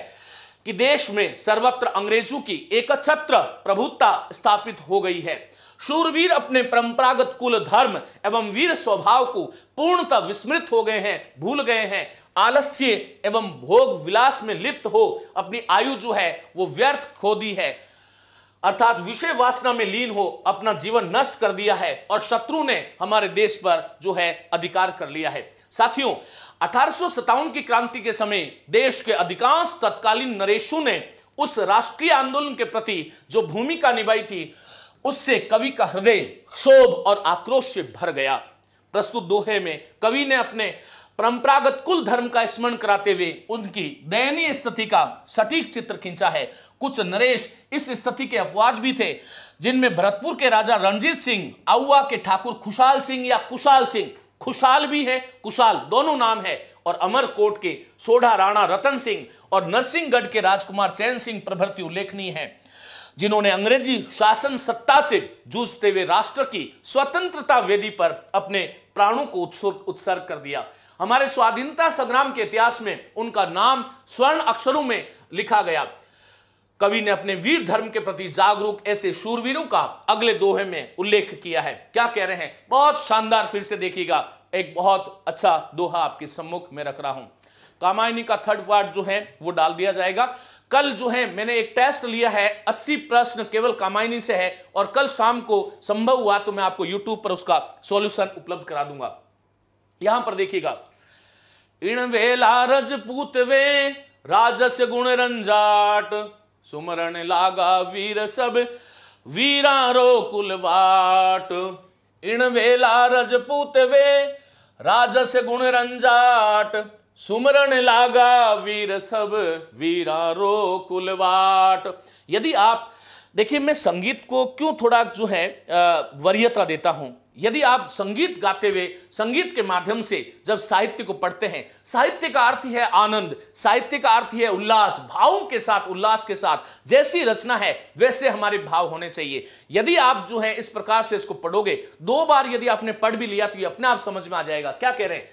कि देश में सर्वत्र अंग्रेजों की एकछत्र प्रभुता स्थापित हो गई है शूरवीर अपने परंपरागत कुल धर्म एवं वीर स्वभाव को पूर्णतः विस्मृत हो गए हैं भूल गए हैं आलस्य एवं भोग विलास में लिप्त हो अपनी आयु जो है वो व्यर्थ खो दी है अर्थात विषय वासना में लीन हो अपना जीवन नष्ट कर दिया है और शत्रु ने हमारे देश पर जो है अधिकार कर लिया है साथियों अठारह की क्रांति के समय देश के अधिकांश तत्कालीन नरेशों ने उस राष्ट्रीय आंदोलन के प्रति जो भूमिका निभाई थी उससे कवि का हृदय शोभ और आक्रोश से भर गया प्रस्तुत दोहे में कवि ने अपने परंपरागत कुल धर्म का स्मरण कराते हुए उनकी दयनीय स्थिति का सटीक चित्र खींचा है कुछ नरेश इस स्थिति के अपवाद भी थे जिनमें भरतपुर के राजा रणजीत सिंह आउआ के ठाकुर खुशाल सिंह या कुशाल सिंह खुशाल भी है कुशाल दोनों नाम है और अमरकोट के सोढ़ा राणा रतन सिंह और नरसिंहगढ़ के राजकुमार चैन सिंह प्रभृति उल्लेखनीय है जिन्होंने अंग्रेजी शासन सत्ता से जूझते हुए राष्ट्र की स्वतंत्रता वेदी पर अपने प्राणों को उत्सर्ग कर दिया हमारे स्वाधीनता संग्राम के इतिहास में उनका नाम स्वर्ण अक्षरों में लिखा गया कवि ने अपने वीर धर्म के प्रति जागरूक ऐसे शूरवीरों का अगले दोहे में उल्लेख किया है क्या कह रहे हैं बहुत शानदार फिर से देखिएगा एक बहुत अच्छा दोहा आपके सम्मुख में रख रहा हूं कामायनी का थर्ड पार्ट जो है वो डाल दिया जाएगा कल जो है मैंने एक टेस्ट लिया है 80 प्रश्न केवल कामायनी से है और कल शाम को संभव हुआ तो मैं आपको यूट्यूब पर उसका सॉल्यूशन उपलब्ध करा दूंगा यहां पर देखिएगा इण वेला रजपूत वे राजस गुण रंजाट सुमरण लागा वीर सब वीरारो कुलवाट इण वेला रजपूत वे राजस गुण रंजाट सुमरण लागा वीर सब वीरारो कुलवाट यदि आप देखिए मैं संगीत को क्यों थोड़ा जो है वरीयता देता हूं यदि आप संगीत गाते हुए संगीत के माध्यम से जब साहित्य को पढ़ते हैं साहित्य का अर्थ है आनंद साहित्य का अर्थ है उल्लास भावों के साथ उल्लास के साथ जैसी रचना है वैसे हमारे भाव होने चाहिए यदि आप जो है इस प्रकार से इसको पढ़ोगे दो बार यदि आपने पढ़ भी लिया तो ये अपने आप समझ में आ जाएगा क्या कह रहे हैं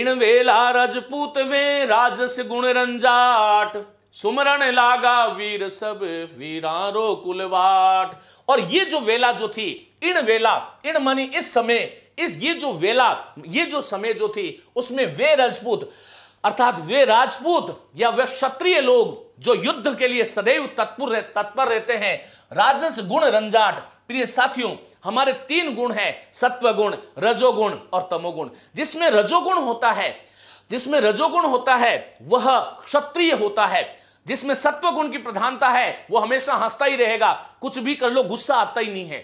इन वेला राजपूत वे राजस गुण रंजाट सुमरण लागा वीर सब वीरारो कुलवाट और ये जो वेला जो थी इन वेला इन मानी इस समय इस ये जो वेला ये जो समय जो थी उसमें वे राजपूत अर्थात वे राजपूत या वे क्षत्रिय लोग जो युद्ध के लिए सदैव तत्पुर रह, तत्पर रहते हैं राजस गुण रंजाट प्रिय साथियों हमारे तीन गुण हैं सत्व गुण रजोगुण और तमोगुण जिसमें रजोगुण होता है जिसमें रजोगुण होता है वह क्षत्रिय होता है जिसमें सत्व गुण की प्रधानता है वह हमेशा हंसता ही रहेगा कुछ भी कर लो गुस्सा आता ही नहीं है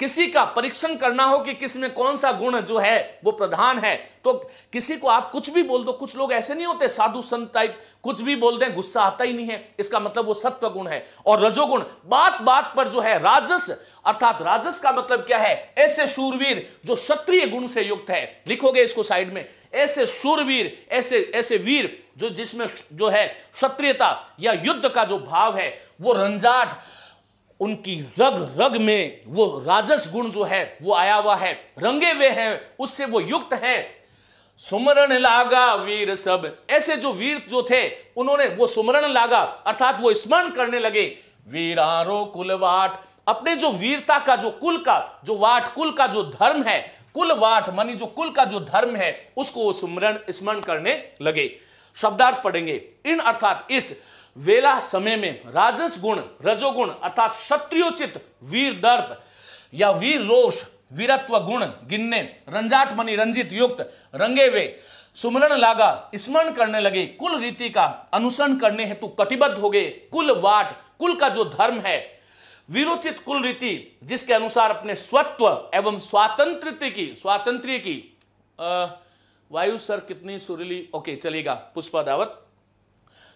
किसी का परीक्षण करना हो कि किस में कौन सा गुण जो है वो प्रधान है तो किसी को आप कुछ भी बोल दो कुछ लोग ऐसे नहीं होते साधु संत टाइप कुछ भी बोल दें गुस्सा आता ही नहीं है इसका मतलब वो सत्व गुण है और रजोगुण बात बात पर जो है राजस अर्थात राजस का मतलब क्या है ऐसे शूरवीर जो क्षत्रिय गुण से युक्त है लिखोगे इसको साइड में ऐसे शूरवीर ऐसे ऐसे वीर जो जिसमें जो है क्षत्रियता या युद्ध का जो भाव है वो रंजाट उनकी रग रग में वो राजस गुण जो है वो आया हुआ है रंगे हुए हैं उससे वो युक्त हैं सुमरण लागा वीर सब ऐसे जो वीर जो थे उन्होंने वो सुमरण लागा अर्थात वो स्मरण करने लगे वीरारो कुलवाट अपने जो वीरता का जो कुल का जो वाट कुल का जो धर्म है कुलवाट मानी जो कुल का जो धर्म है उसको वो सुमरण स्मरण करने लगे शब्दार्थ पढ़ेंगे इन अर्थात इस वेला समय में राजस गुण रजोगुण अर्थात क्षत्रियोचित वीर दर्प या वीर रोष वीरत्व गुण गिनने रंजाट मणि रंजित युक्त रंगे वे सुमरण लागा स्मरण करने लगे कुल रीति का अनुसरण करने हेतु कटिबद्ध हो गए कुल वाट कुल का जो धर्म है विरोचित कुल रीति जिसके अनुसार अपने स्वत्व एवं स्वातंत्र की स्वातंत्र की वायु सर कितनी सुरीली ओके चलेगा पुष्पा दावत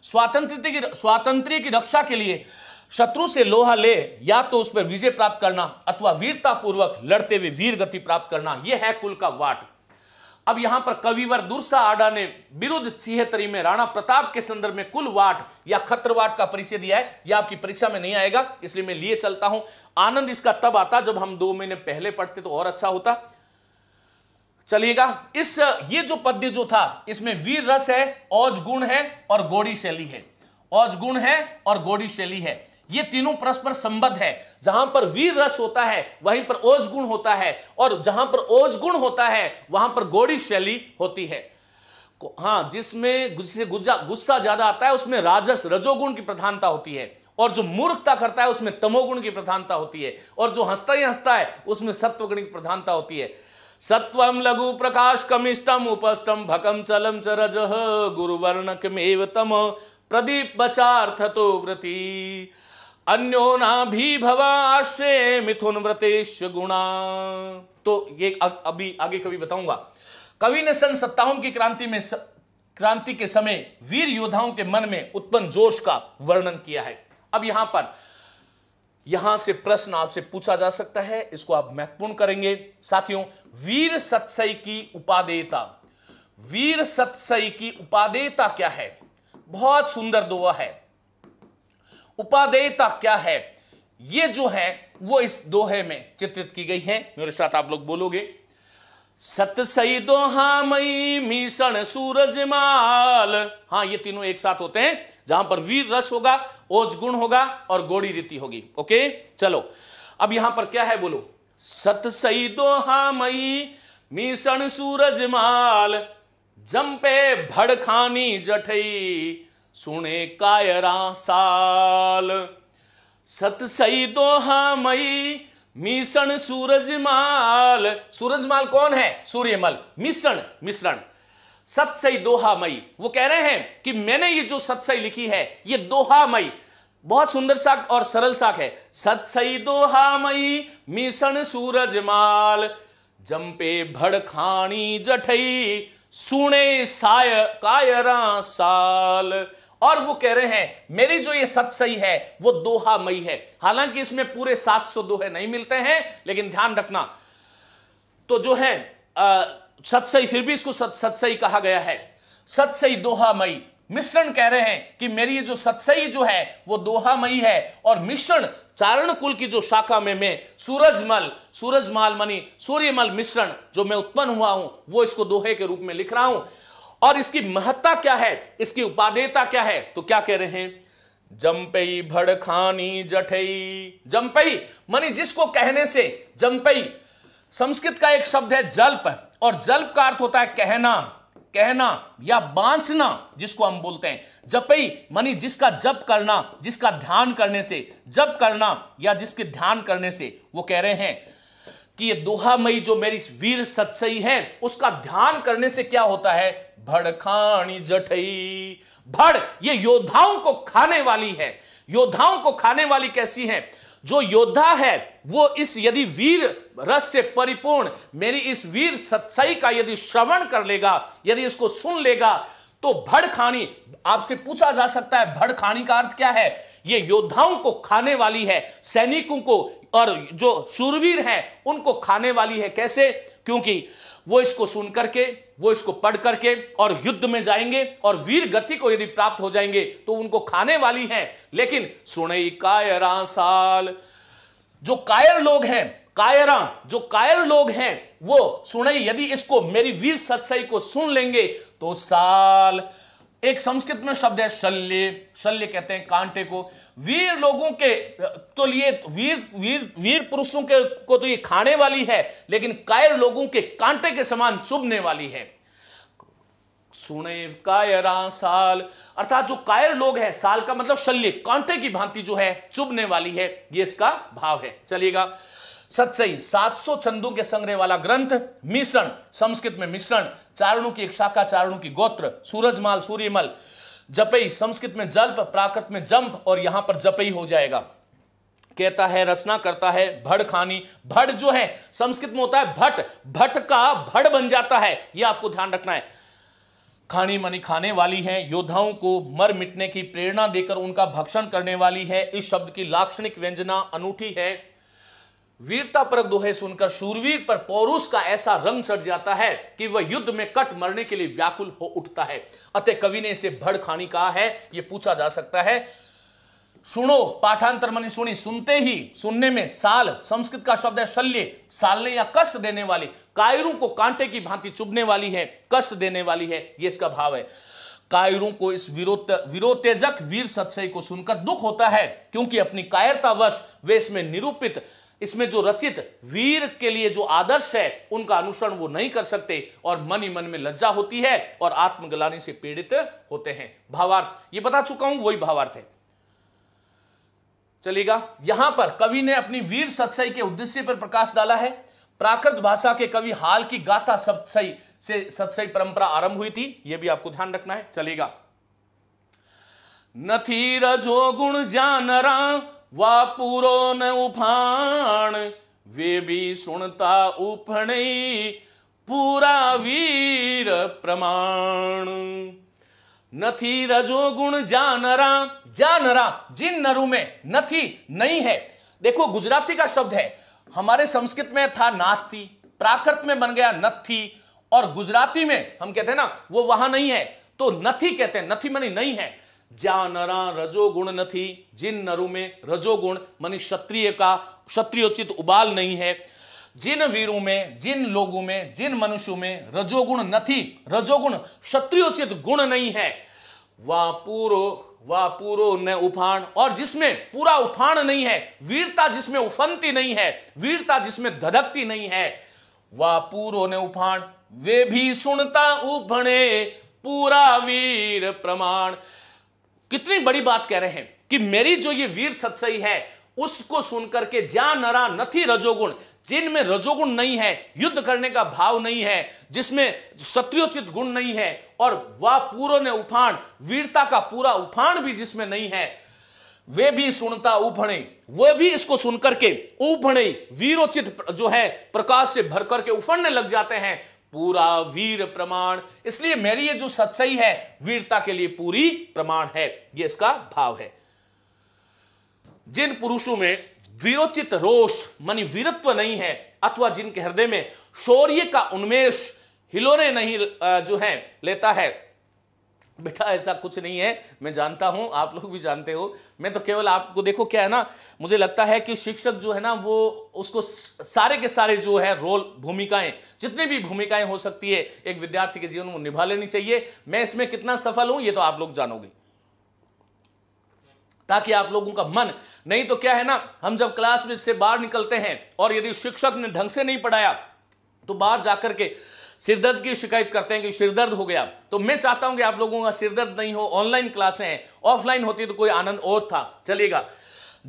स्वातंत्र की स्वातंत्र की रक्षा के लिए शत्रु से लोहा ले या तो उस पर विजय प्राप्त करना अथवा वीरतापूर्वक लड़ते हुए वीर गति प्राप्त करना यह है कुल का वाट अब यहां पर कविवर दुर्सा आडा ने विरुद्ध छिहत्तरी में राणा प्रताप के संदर्भ में कुल वाट या खत्रवाट का परिचय दिया है यह आपकी परीक्षा में नहीं आएगा इसलिए मैं लिए चलता हूं आनंद इसका तब आता जब हम दो महीने पहले पढ़ते तो और अच्छा होता चलिएगा इस ये जो पद्य जो था इसमें वीर रस है औज गुण है और गोड़ी शैली है औज गुण है और गोड़ी शैली है ये तीनों परस्पर संबद्ध है जहां पर वीर रस होता है वहीं पर ओज गुण होता है और जहां पर औज गुण होता है वहां पर गोड़ी शैली होती है हाँ जिसमें गुजा गुस्सा ज्यादा आता है उसमें राजस रजोगुण की प्रधानता होती है और जो मूर्खता करता है उसमें तमोगुण की प्रधानता होती है और जो हंसता ही हंसता है उसमें सत्वगुण की प्रधानता होती है सत्व लघु प्रकाश कमिष्टम उपस्टम भकम चलम च रज गुरुवर्णकमेव तम प्रदीप बचार्थ तो व्रती अन्यो ना भी मिथुन व्रतेश गुणा तो ये अभी आगे कवि बताऊंगा कवि ने सन सत्तावन की क्रांति में स, क्रांति के समय वीर योद्धाओं के मन में उत्पन्न जोश का वर्णन किया है अब यहां पर यहां से प्रश्न आपसे पूछा जा सकता है इसको आप महत्वपूर्ण करेंगे साथियों वीर सत्सई की उपादेयता वीर सत्सई की उपादेयता क्या है बहुत सुंदर दोहा है उपादेयता क्या है ये जो है वो इस दोहे में चित्रित की गई है मेरे साथ आप लोग बोलोगे सत सही दो हा मई मीसण सूरज माल हाँ ये तीनों एक साथ होते हैं जहां पर वीर रस होगा ओज गुण होगा और गोड़ी रीति होगी ओके चलो अब यहां पर क्या है बोलो सत सही हा मई मीसण सूरज माल जंपे भड़खानी जठई सुने कायरा साल सत सही दो हा मई मिश्रण सूरजमाल सूरजमाल कौन है सूर्यमल मिश्रण मिश्रण सतसई दोहा मई वो कह रहे हैं कि मैंने ये जो सतसई लिखी है ये दोहा मई बहुत सुंदर साख और सरल साख है सतसई दोहा मई मिशन सूरजमाल जंपे भड़खानी जठई सुने साय कायरा साल और वो कह रहे हैं मेरी जो ये सब सही है वो दोहा मई है हालांकि इसमें पूरे सात सौ दोहे नहीं मिलते हैं लेकिन ध्यान रखना तो जो है सतसई फिर भी इसको सत, कहा गया है सत्सई दोहा मई मिश्रण कह रहे हैं कि मेरी ये जो सतसई जो है वो मई है और मिश्रण चारण कुल की जो शाखा में मैं सूरजमल सूरजमाल मनी सूर्यमल मिश्रण जो मैं उत्पन्न हुआ हूं वो इसको दोहे के रूप में लिख रहा हूं और इसकी महत्ता क्या है इसकी उपादेयता क्या है तो क्या कह रहे हैं जम्पई भड़खानी जठई जम्पई मानी जिसको कहने से जम्पई संस्कृत का एक शब्द है जल्प और जल्प का अर्थ होता है कहना कहना या बांचना जिसको हम बोलते हैं जपई मानी जिसका जप करना जिसका ध्यान करने से जप करना या जिसके ध्यान करने से वो कह रहे हैं कि ये दोहा मई जो मेरी वीर सत्सई है उसका ध्यान करने से क्या होता है भड़खाणी जठई भड़ ये योद्धाओं को खाने वाली है योद्धाओं को खाने वाली कैसी है जो योद्धा है वो इस यदि वीर रस से परिपूर्ण मेरी इस वीर सत्सई का यदि श्रवण कर लेगा यदि इसको सुन लेगा तो भड़खानी आपसे पूछा जा सकता है भड़खानी का अर्थ क्या है ये योद्धाओं को खाने वाली है सैनिकों को और जो सुरवीर हैं उनको खाने वाली है कैसे क्योंकि वो इसको सुन करके वो इसको पढ़ करके और युद्ध में जाएंगे और वीर गति को यदि प्राप्त हो जाएंगे तो उनको खाने वाली है लेकिन सुनई कायरा साल जो कायर लोग हैं कायरा जो कायर लोग हैं वो सुने यदि इसको मेरी वीर सच्चाई को सुन लेंगे तो साल एक संस्कृत में शब्द है शल्य शल्य कहते हैं कांटे को वीर लोगों के तो लिए वीर वीर वीर पुरुषों के को तो ये खाने वाली है लेकिन कायर लोगों के कांटे के समान चुभने वाली है सुने कायरा साल अर्थात जो कायर लोग हैं साल का मतलब शल्य कांटे की भांति जो है चुभने वाली है ये इसका भाव है चलिएगा सात 700 छंदों के संग्रह वाला ग्रंथ मिश्रण संस्कृत में मिश्रण चारणों की एक शाखा चारणों की गोत्र सूरजमाल सूर्यमल जपई संस्कृत में जल्प प्राकृत में जंप और यहां पर जपई हो जाएगा कहता है रचना करता है भड़ खानी भड़ जो है संस्कृत में होता है भट भट का भड़ बन जाता है यह आपको ध्यान रखना है खानी मनी खाने वाली है योद्धाओं को मर मिटने की प्रेरणा देकर उनका भक्षण करने वाली है इस शब्द की लाक्षणिक व्यंजना अनूठी है वीरता पर दोहे सुनकर शूरवीर पर पौरुष का ऐसा रंग सड़ जाता है कि वह युद्ध में कट मरने के लिए व्याकुल हो उठता है अतः कवि ने इसे भड़ खानी कहा है यह पूछा जा सकता है सुनो पाठांतर मनी सुनी सुनते ही सुनने में साल संस्कृत का शब्द है शल्य सालने या कष्ट देने वाली कायरों को कांटे की भांति चुभने वाली है कष्ट देने वाली है यह इसका भाव है कायरों को इस विरोध विरोतेजक वीर सत्सई को सुनकर दुख होता है क्योंकि अपनी कायरतावश वे इसमें निरूपित इसमें जो रचित वीर के लिए जो आदर्श है उनका अनुसरण वो नहीं कर सकते और मन ही मन में लज्जा होती है और आत्मगलानी से पीड़ित होते हैं भावार्थ ये बता चुका हूं वही भावार्थ है चलेगा यहां पर कवि ने अपनी वीर सत्सई के उद्देश्य पर प्रकाश डाला है प्राकृत भाषा के कवि हाल की गाथा सत्सई से सत्सई परंपरा आरंभ हुई थी यह भी आपको ध्यान रखना है चलेगा नथी रजोगुण जानरा पूरो न उफान वे भी सुनता उफण पूरा वीर प्रमाण નથી રજોગુણ जानरा जानरा जिन नरु में नथी नहीं है देखो गुजराती का शब्द है हमारे संस्कृत में था नास्ती प्राकृत में बन गया नथी और गुजराती में हम कहते हैं ना वो वहां नहीं है तो नथी कहते हैं नथी मनी नहीं है જ્યાં નરા રજोगुण નથી जिन नरों में रजोगुण मनी क्षत्रिय का क्षत्रियोचित उबाल नहीं है जिन वीरों में जिन लोगों में जिन मनुष्यों में रजोगुण नहीं रजोगुण क्षत्रियोचित गुण नहीं है वह पूरो वह पूरो न उफान और जिसमें पूरा उफान नहीं है वीरता जिसमें उफनती नहीं है वीरता जिसमें धधकती नहीं है वह पूरो ने उफान वे भी सुनता उफणे पूरा वीर प्रमाण कितनी बड़ी बात कह रहे हैं कि मेरी जो ये वीर सत्सई है उसको सुनकर के जा नरा नथी रजोगुण जिनमें रजोगुण नहीं है युद्ध करने का भाव नहीं है जिसमें सत्योचित गुण नहीं है और वह पूरो ने उफान वीरता का पूरा उफान भी जिसमें नहीं है वे भी सुनता उभणे वे भी इसको सुनकर के उभणे वीरोचित जो है प्रकाश से भर करके उफड़ने लग जाते हैं पूरा वीर प्रमाण इसलिए मेरी ये जो सत्सई है वीरता के लिए पूरी प्रमाण है ये इसका भाव है जिन पुरुषों में वीरोचित रोष मानी वीरत्व नहीं है अथवा जिनके हृदय में शौर्य का उन्मेष हिलोरे नहीं जो है लेता है बेटा ऐसा कुछ नहीं है मैं जानता हूं आप लोग भी जानते हो मैं तो केवल आपको देखो क्या है ना मुझे लगता है कि शिक्षक जो है ना वो उसको सारे के सारे जो है रोल भूमिकाएं जितनी भी भूमिकाएं हो सकती है एक विद्यार्थी के जीवन में निभा लेनी चाहिए मैं इसमें कितना सफल हूं ये तो आप लोग जानोगे ताकि आप लोगों का मन नहीं तो क्या है ना हम जब क्लास में से बाहर निकलते हैं और यदि शिक्षक ने ढंग से नहीं पढ़ाया तो बाहर जाकर के सिरदर्द की शिकायत करते हैं कि सिरदर्द हो गया तो मैं चाहता हूं कि आप लोगों का सिरदर्द नहीं हो ऑनलाइन क्लासें हैं ऑफलाइन होती तो कोई आनंद और था चलेगा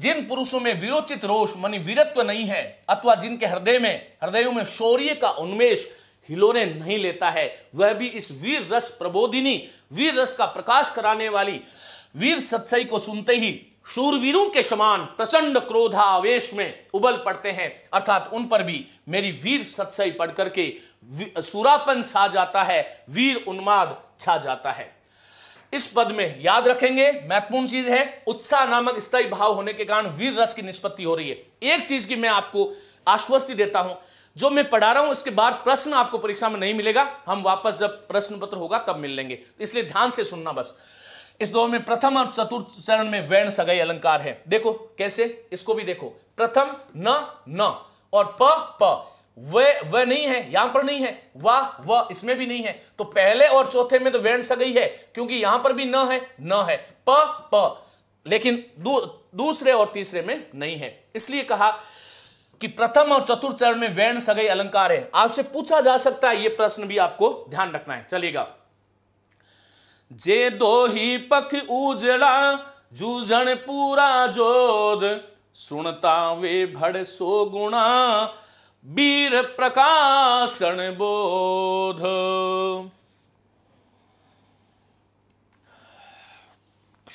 जिन पुरुषों में विरोचित रोष मानी वीरत्व नहीं है अथवा जिनके हृदय में हृदयों में शौर्य का उन्मेष हिलोरे नहीं लेता है वह भी इस वीर रस प्रबोधिनी वीर रस का प्रकाश कराने वाली वीर सत्सई को सुनते ही शूरवीरों के समान प्रचंड क्रोधावेश में उबल पड़ते हैं अर्थात उन पर भी मेरी वीर सत्सई पढ़ करके सुरापन छा जाता है वीर उन्माद छा जाता है इस पद में याद रखेंगे महत्वपूर्ण चीज है उत्साह नामक स्थायी भाव होने के कारण वीर रस की निष्पत्ति हो रही है एक चीज की मैं आपको आश्वस्ति देता हूं जो मैं पढ़ा रहा हूं इसके बाद प्रश्न आपको परीक्षा में नहीं मिलेगा हम वापस जब प्रश्न पत्र होगा तब मिल लेंगे इसलिए ध्यान से सुनना बस इस दौर में प्रथम और चतुर्थ चरण में वैण सगई अलंकार है देखो कैसे इसको भी देखो प्रथम न न और प प वे वे नहीं है यहां पर नहीं है वाह वह इसमें भी नहीं है तो पहले और चौथे में तो वर्ण सगाई है क्योंकि यहां पर भी न है न है प प लेकिन दू, दूसरे और तीसरे में नहीं है इसलिए कहा कि प्रथम और चतुर्थ चरण में वैण सगाई अलंकार है आपसे पूछा जा सकता है यह प्रश्न भी आपको ध्यान रखना है चलेगा जे दो ही पख उजड़ा जूझण पूरा जोध सुनता वे भड़ सो गुणा वीर प्रकाशन बोध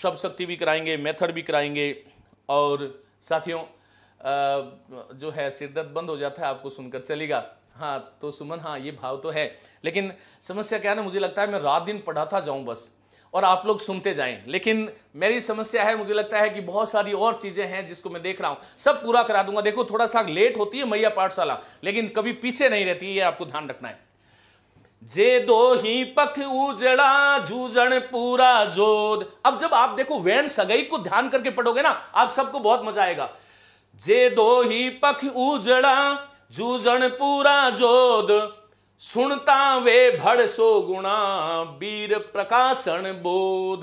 शब्द शक्ति भी कराएंगे मेथड भी कराएंगे और साथियों जो है सिरदर्द बंद हो जाता है आपको सुनकर चलेगा हाँ तो सुमन हाँ ये भाव तो है लेकिन समस्या क्या है ना मुझे लगता है मैं रात दिन पढ़ाता जाऊं बस और आप लोग सुनते जाएं लेकिन मेरी समस्या है मुझे लगता है कि बहुत सारी और चीज़ें हैं जिसको मैं देख रहा हूं सब पूरा करा दूंगा देखो थोड़ा सा लेट होती है मैया पाठशाला लेकिन कभी पीछे नहीं रहती ये आपको ध्यान रखना है जे दो ही पख उजड़ा जूझण पूरा जोध अब जब आप देखो वैन सगई को ध्यान करके पढ़ोगे ना आप सबको बहुत मजा आएगा जे दो ही पख उजड़ा जूझण पूरा जोध सुनता वे भड़ सो गुणा बीर प्रकाशन बोध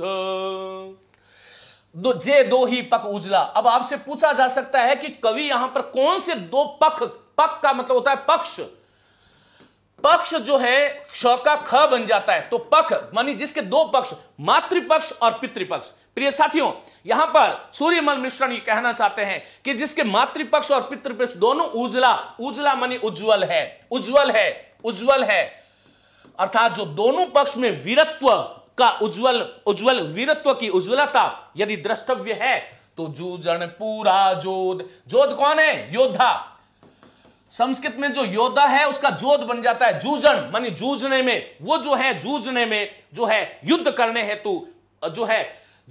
दो जे दो ही पक उजला अब आपसे पूछा जा सकता है कि कवि यहां पर कौन से दो पक पक का मतलब होता है पक्ष पक्ष जो है क्ष का ख बन जाता है तो पक्ष मानी जिसके दो पक्ष मातृपक्ष और पितृपक्ष प्रिय साथियों यहां पर सूर्यमल मिश्रण ये कहना चाहते हैं कि जिसके मातृपक्ष और पितृपक्ष दोनों उजला उजला मानी उज्जवल है उज्जवल है उज्जवल है अर्थात जो दोनों पक्ष में वीरत्व का उज्जवल उज्जवल वीरत्व की उज्ज्वलता यदि द्रष्टव्य है तो जूजन पूरा जोध जोध कौन है योद्धा संस्कृत में जो योद्धा है उसका जोध बन जाता है जूझण मानी जूझने में वो जो है जूझने में जो है युद्ध करने हेतु जो है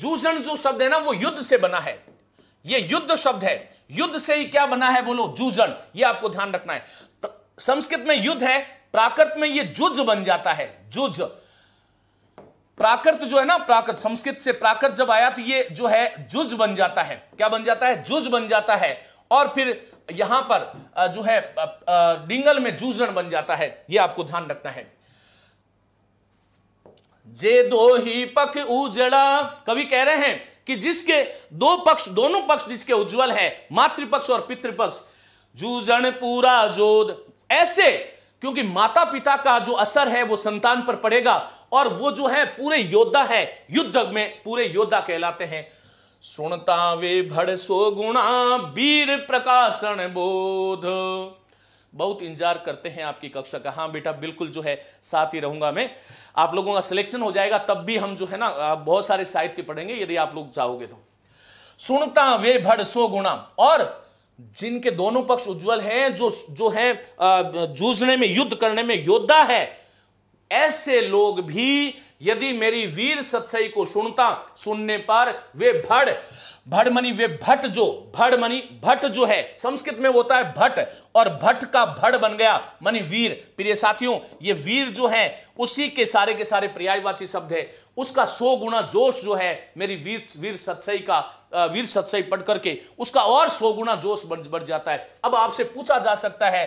जूझण जो शब्द है ना वो युद्ध से बना है ये युद्ध शब्द है युद्ध से ही क्या बना है बोलो जूझण ये आपको ध्यान रखना है संस्कृत में युद्ध है प्राकृत में ये जुज बन जाता है जुज प्राकृत जो है ना प्राकृत संस्कृत से प्राकृत जब आया तो ये जो है जुज बन जाता है क्या बन जाता है जुज बन जाता है और फिर यहां पर जो है डिंगल में जूझण बन जाता है यह आपको ध्यान रखना है जे दो ही पख उजड़ा कवि कह रहे हैं कि जिसके दो पक्ष दोनों पक्ष जिसके उज्जवल है मातृपक्ष और पितृपक्ष जूझण पूरा जोध ऐसे क्योंकि माता पिता का जो असर है वो संतान पर पड़ेगा और वो जो है पूरे योद्धा है युद्ध में पूरे योद्धा कहलाते हैं सुनता वे भड़ सो गुणा वीर प्रकाशन बोध बहुत इंतजार करते हैं आपकी कक्षा का हाँ बेटा बिल्कुल जो है साथ ही रहूंगा मैं आप लोगों का सिलेक्शन हो जाएगा तब भी हम जो है ना बहुत सारे साहित्य पढ़ेंगे यदि आप लोग जाओगे तो सुनता वे भड़ सो गुणा और जिनके दोनों पक्ष उज्जवल हैं जो जो है जूझने में युद्ध करने में योद्धा है ऐसे लोग भी यदि मेरी वीर सत्सई को सुनता सुनने पर वे भड़ भड़ मनी वे भट्ट जो भड़ मनी भट्ट जो है संस्कृत में होता है भट्ट और भट्ट का भड़ बन गया मनी वीर प्रिय साथियों ये वीर जो है उसी के सारे के सारे पर्यायवाची शब्द है उसका सौ गुना जोश जो है मेरी वीर वीर सत्सई का वीर सत्सई पढ़ करके उसका और सौ गुना जोश बढ़ जाता है अब आपसे पूछा जा सकता है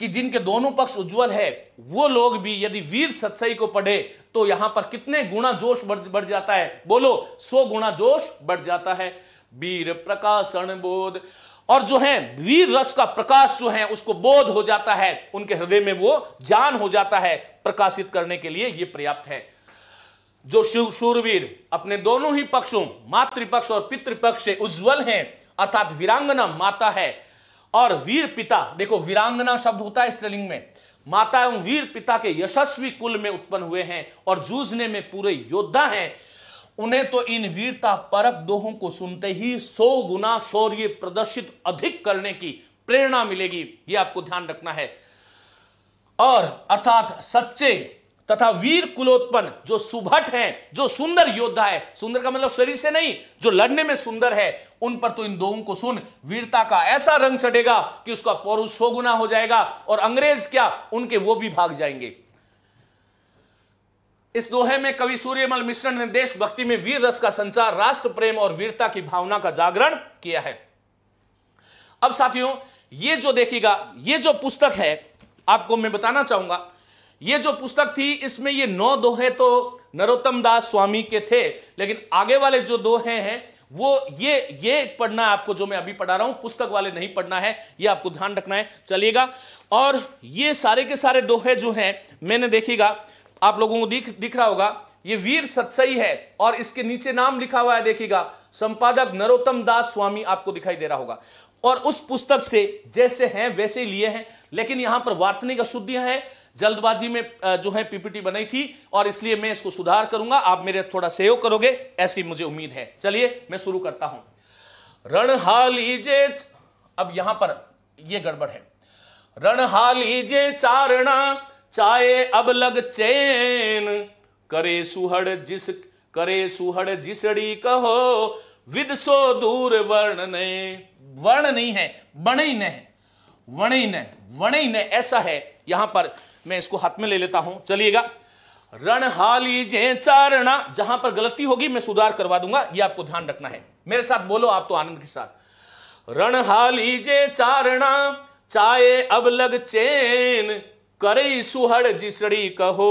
कि जिनके दोनों पक्ष उज्जवल है वो लोग भी यदि वीर सच्चाई को पढ़े तो यहां पर कितने गुणा जोश बढ़ बढ़ जाता है बोलो सो गुणा जोश बढ़ जाता है वीर प्रकाशन बोध और जो है वीर रस का प्रकाश जो है उसको बोध हो जाता है उनके हृदय में वो जान हो जाता है प्रकाशित करने के लिए ये पर्याप्त है जो शिव शूरवीर अपने दोनों ही पक्षों मातृपक्ष और पितृपक्ष से उज्जवल हैं अर्थात वीरांगना माता है और वीर पिता देखो वीरांगना शब्द होता है स्त्रीलिंग में माता एवं वीर पिता के यशस्वी कुल में उत्पन्न हुए हैं और जूझने में पूरे योद्धा हैं उन्हें तो इन वीरता परक दोहों को सुनते ही सौ गुना शौर्य प्रदर्शित अधिक करने की प्रेरणा मिलेगी यह आपको ध्यान रखना है और अर्थात सच्चे तथा वीर कुलोत्पन्न जो सुभट हैं जो सुंदर योद्धा है सुंदर का मतलब शरीर से नहीं जो लड़ने में सुंदर है उन पर तो इन दोनों को सुन वीरता का ऐसा रंग चढ़ेगा कि उसका पौरुष सौ गुना हो जाएगा और अंग्रेज क्या उनके वो भी भाग जाएंगे इस दोहे में कवि सूर्यमल मिश्र ने देशभक्ति में वीर रस का संचार राष्ट्र प्रेम और वीरता की भावना का जागरण किया है अब साथियों ये जो देखिएगा ये जो पुस्तक है आपको मैं बताना चाहूंगा ये जो पुस्तक थी इसमें ये नौ दोहे तो नरोत्तम दास स्वामी के थे लेकिन आगे वाले जो दोहे हैं वो ये ये पढ़ना है आपको जो मैं अभी पढ़ा रहा हूं पुस्तक वाले नहीं पढ़ना है ये आपको ध्यान रखना है चलिएगा और ये सारे के सारे दोहे जो हैं मैंने देखिएगा आप लोगों को दिख दिख रहा होगा ये वीर सत्सई है और इसके नीचे नाम लिखा हुआ है देखिएगा संपादक नरोत्तम दास स्वामी आपको दिखाई दे रहा होगा और उस पुस्तक से जैसे हैं वैसे ही लिए हैं लेकिन यहां पर वार्तनिक अशुद्धियां हैं जल्दबाजी में जो है पीपीटी बनाई थी और इसलिए मैं इसको सुधार करूंगा आप मेरे थोड़ा सहयोग करोगे ऐसी मुझे उम्मीद है चलिए मैं शुरू करता हूं रणहालीजे अब यहां पर यह गड़बड़ है रणहालीजे चारणा चाहे अब लग चैन करे सुहड़ जिस करे सुहड़ जिसड़ी कहो विद सो दूर वर्ण ने वर्ण नहीं है बणई ही न है ही न ही न ऐसा है यहां पर मैं इसको हाथ में ले लेता हूं चलिएगा रणहाली जे चारणा जहां पर गलती होगी मैं सुधार करवा दूंगा ये आपको ध्यान रखना है मेरे साथ बोलो आप तो आनंद के साथ रणहाली जे चारणा चाहे अब लग चैन करे सुहड़ जिसड़ी कहो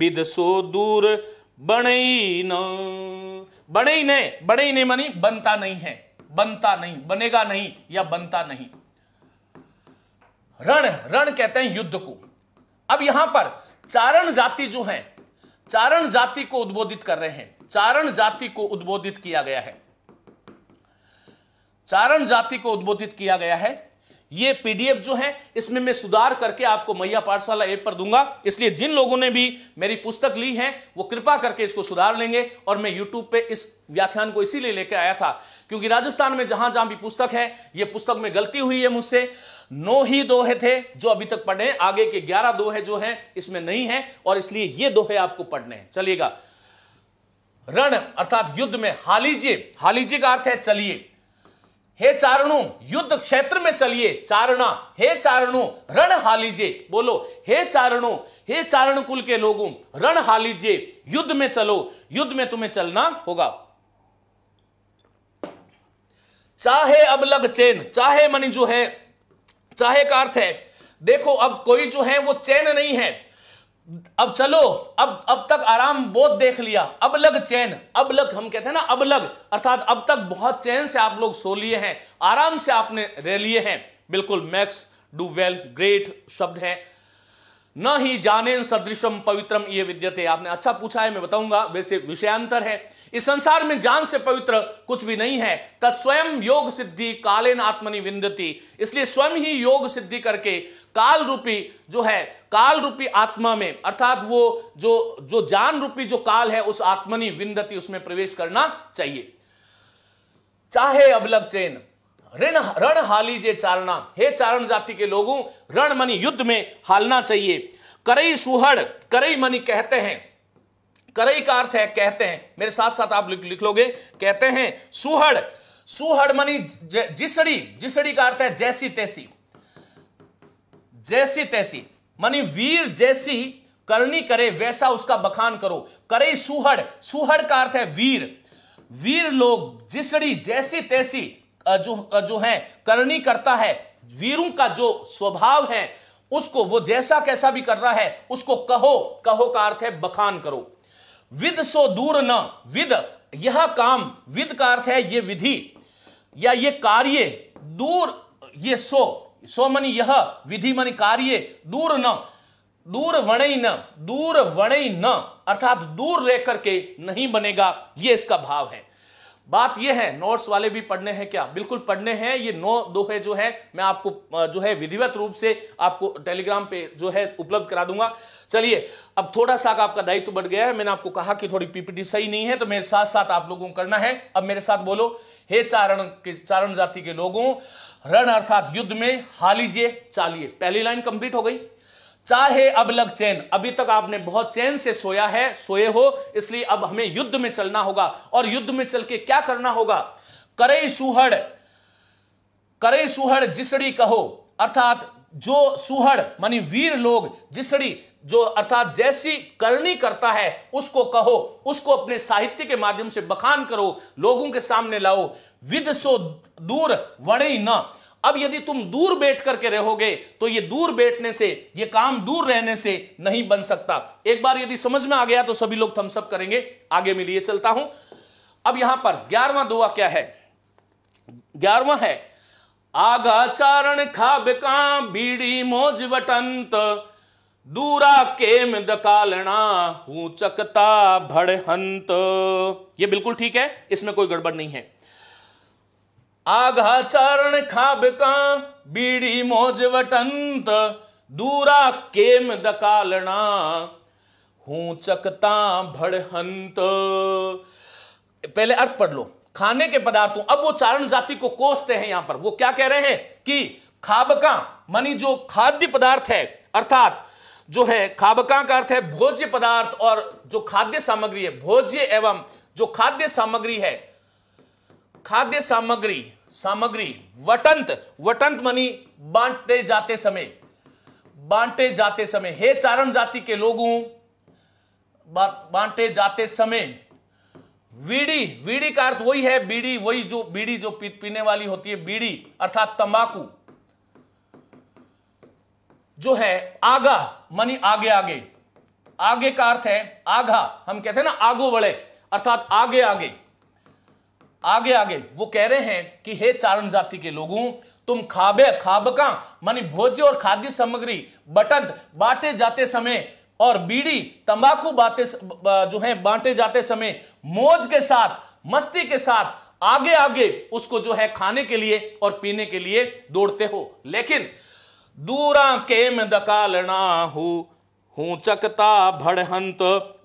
बिद सो दूर बने न बने ही नहीं बने ही नहीं मानी बनता नहीं है बनता नहीं बनेगा नहीं या बनता नहीं रण रण कहते हैं युद्ध को अब यहां पर चारण जाति जो है चारण जाति को उद्बोधित कर रहे हैं चारण जाति को उद्बोधित किया गया है चारण जाति को उद्बोधित किया गया है ये पीडीएफ जो है इसमें मैं सुधार करके आपको मैया पाठशाला ऐप पर दूंगा इसलिए जिन लोगों ने भी मेरी पुस्तक ली है वो कृपा करके इसको सुधार लेंगे और मैं यूट्यूब पे इस व्याख्यान को इसीलिए लेकर आया था क्योंकि राजस्थान में जहां जहां भी पुस्तक है ये पुस्तक में गलती हुई है मुझसे नौ ही दोहे थे जो अभी तक पढ़े आगे के ग्यारह दोहे जो है इसमें नहीं है और इसलिए ये दोहे आपको पढ़ने हैं चलिएगा रण अर्थात युद्ध में हालीजिए हालीजिए का अर्थ है चलिए हे चारणु युद्ध क्षेत्र में चलिए चारणा हे चारणु रण हालीजे बोलो हे चारणु हे चारण कुल के लोगों रण हालीजे युद्ध में चलो युद्ध में तुम्हें चलना होगा चाहे अब लग चैन चाहे मनी जो है चाहे का अर्थ है देखो अब कोई जो है वो चैन नहीं है अब चलो अब अब तक आराम बहुत देख लिया अब लग चैन अब लग हम कहते हैं ना अब लग अर्थात अब तक बहुत चैन से आप लोग सो लिए हैं आराम से आपने रह लिए हैं बिल्कुल मैक्स डू वेल ग्रेट शब्द है न ही जाने सदृशम पवित्रम ये विद्यते आपने अच्छा पूछा है मैं बताऊंगा वैसे विषयांतर है इस संसार में जान से पवित्र कुछ भी नहीं है तत्स्वयं योग सिद्धि कालेन आत्मनि विंदती इसलिए स्वयं ही योग सिद्धि करके काल रूपी जो है काल रूपी आत्मा में अर्थात वो जो जो जान रूपी जो काल है उस आत्मनि विंदती उसमें प्रवेश करना चाहिए चाहे अबलग चैन रण रण हाली जे चारणा हे चारण जाति के लोगों रण मनी युद्ध में हालना चाहिए करई सुहड़ करई मनी कहते हैं करई का अर्थ है कहते हैं मेरे साथ साथ आप लिख, लिख लोगे कहते हैं सुहड़ सुहड़ मनी जिसड़ी जिसड़ी का अर्थ है जैसी तैसी जैसी तैसी मनी वीर जैसी करनी करे वैसा उसका बखान करो करे सुहड़ सुहड़ का अर्थ है वीर वीर लोग जिसड़ी जैसी तैसी जो जो है करनी करता है वीरों का जो स्वभाव है उसको वो जैसा कैसा भी कर रहा है उसको कहो कहो का अर्थ है बखान करो विद सो दूर न विद यह काम विद का अर्थ है ये विधि या ये कार्य दूर ये सो सो मनी यह विधि मनी कार्य दूर न दूर वणे न दूर वणई न अर्थात दूर रह करके नहीं बनेगा ये इसका भाव है बात यह है नोट्स वाले भी पढ़ने हैं क्या बिल्कुल पढ़ने हैं ये नौ दोहे जो है मैं आपको जो है विधिवत रूप से आपको टेलीग्राम पे जो है उपलब्ध करा दूंगा चलिए अब थोड़ा सा आपका दायित्व तो बढ़ गया है मैंने आपको कहा कि थोड़ी पीपीटी सही नहीं है तो मेरे साथ साथ आप लोगों को करना है अब मेरे साथ बोलो हे चारण के चारण जाति के लोगों रण अर्थात युद्ध में हालीजिए चालिए पहली लाइन कंप्लीट हो गई चाहे अब लग चैन अभी तक आपने बहुत चैन से सोया है सोए हो इसलिए अब हमें युद्ध में चलना होगा और युद्ध में चल के क्या करना होगा करे सुहड़ करे सुहड़ जिसड़ी कहो अर्थात जो सुहड़ मानी वीर लोग जिसड़ी जो अर्थात जैसी करनी करता है उसको कहो उसको अपने साहित्य के माध्यम से बखान करो लोगों के सामने लाओ विद सो दूर वणे न अब यदि तुम दूर बैठ करके रहोगे तो ये दूर बैठने से ये काम दूर रहने से नहीं बन सकता एक बार यदि समझ में आ गया तो सभी लोग थम्सअप करेंगे आगे मिलिए चलता हूं अब यहां पर ग्यारहवा दुआ क्या है ग्यारहवा है आगा चारण खाब का बीड़ी मोज वटंत दूरा के मकालना हूं चकता हंत ये बिल्कुल ठीक है इसमें कोई गड़बड़ नहीं है आघा चारण खाबका बीड़ी मोज वटंत दूरा केम दकालना हूं चकता भड़हंत पहले अर्थ पढ़ लो खाने के पदार्थों अब वो चारण जाति को कोसते हैं यहां पर वो क्या कह रहे हैं कि खाबका मानी जो खाद्य पदार्थ है अर्थात जो है खाबका का अर्थ है भोज्य पदार्थ और जो खाद्य सामग्री है भोज्य एवं जो खाद्य सामग्री है खाद्य सामग्री सामग्री वटंत वटंत मनी बांटे जाते समय बांटे जाते समय हे चारण जाति के लोगों बांटे जाते समय बीड़ी बीड़ी का अर्थ वही है बीड़ी वही जो बीड़ी जो पी, पीने वाली होती है बीड़ी अर्थात तंबाकू जो है आगा मनी आगे आगे आगे का अर्थ है आघा हम कहते हैं ना आगो बढ़े अर्थात आगे आगे आगे आगे वो कह रहे हैं कि हे चारण जाति के लोगों तुम खाबे खाबका मानी भोज्य और खाद्य सामग्री बटन बांटे जाते समय और बीड़ी तंबाकू बातें जो है बांटे जाते समय मौज के साथ मस्ती के साथ आगे आगे उसको जो है खाने के लिए और पीने के लिए दौड़ते हो लेकिन दूरा के में दकालना हूं हूं चकता भड़हंत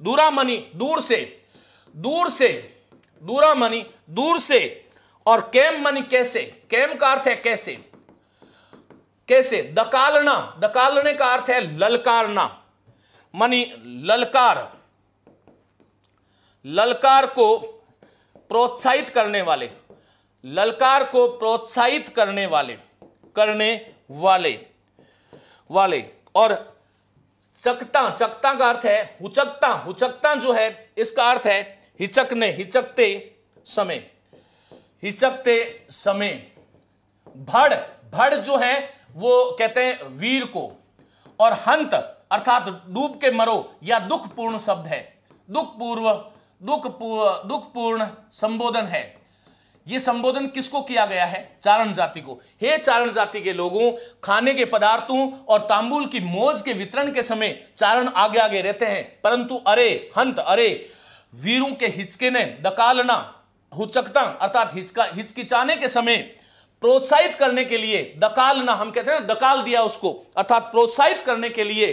दूरा मनी दूर से दूर से दूरा मनी दूर से और कैम मनी कैसे कैम का अर्थ है कैसे कैसे दकालना दकालने का अर्थ है ललकारना मनी ललकार ललकार को प्रोत्साहित करने वाले ललकार को प्रोत्साहित करने वाले करने वाले वाले और चकता चकता का अर्थ है हुचकता हुचकता जो है इसका अर्थ है हिचकने हिचकते समय हिचकते समय भड़ भड़ जो है वो कहते हैं वीर को और हंत अर्थात डूब के मरो या दुखपूर्ण शब्द है दुखपूर्व दुख दुखपूर्ण संबोधन है ये संबोधन किसको किया गया है चारण जाति को हे चारण जाति के लोगों खाने के पदार्थों और तांबुल की मोज के वितरण के समय चारण आगे आगे रहते हैं परंतु अरे हंत अरे वीरों के हिचके ने दकालना हुचकता अर्थात हिचका हिचकिचाने के समय प्रोत्साहित करने के लिए दकालना हम कहते हैं दकाल दिया उसको अर्थात प्रोत्साहित करने के लिए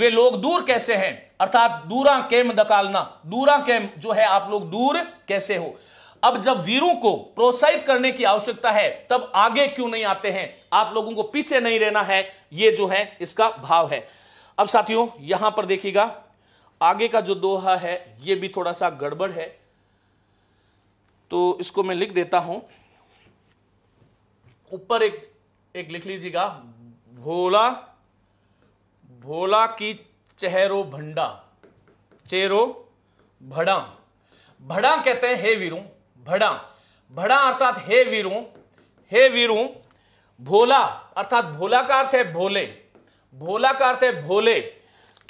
वे लोग दूर कैसे हैं अर्थात दूरा केम दकालना दूरा केम जो है आप लोग दूर कैसे हो अब जब वीरों को प्रोत्साहित करने की आवश्यकता है तब आगे क्यों नहीं आते हैं आप लोगों को पीछे नहीं रहना है ये जो है इसका भाव है अब साथियों यहां पर देखिएगा आगे का जो दोहा है ये भी थोड़ा सा गड़बड़ है तो इसको मैं लिख देता हूं ऊपर एक एक लिख लीजिएगा भोला भोला की चेहरो भंडा चेरो भड़ा भड़ा कहते हैं हे वीरू भड़ा भड़ा अर्थात हे वीरू हे वीरू भोला अर्थात भोला का अर्थ है भोले भोला का अर्थ है भोले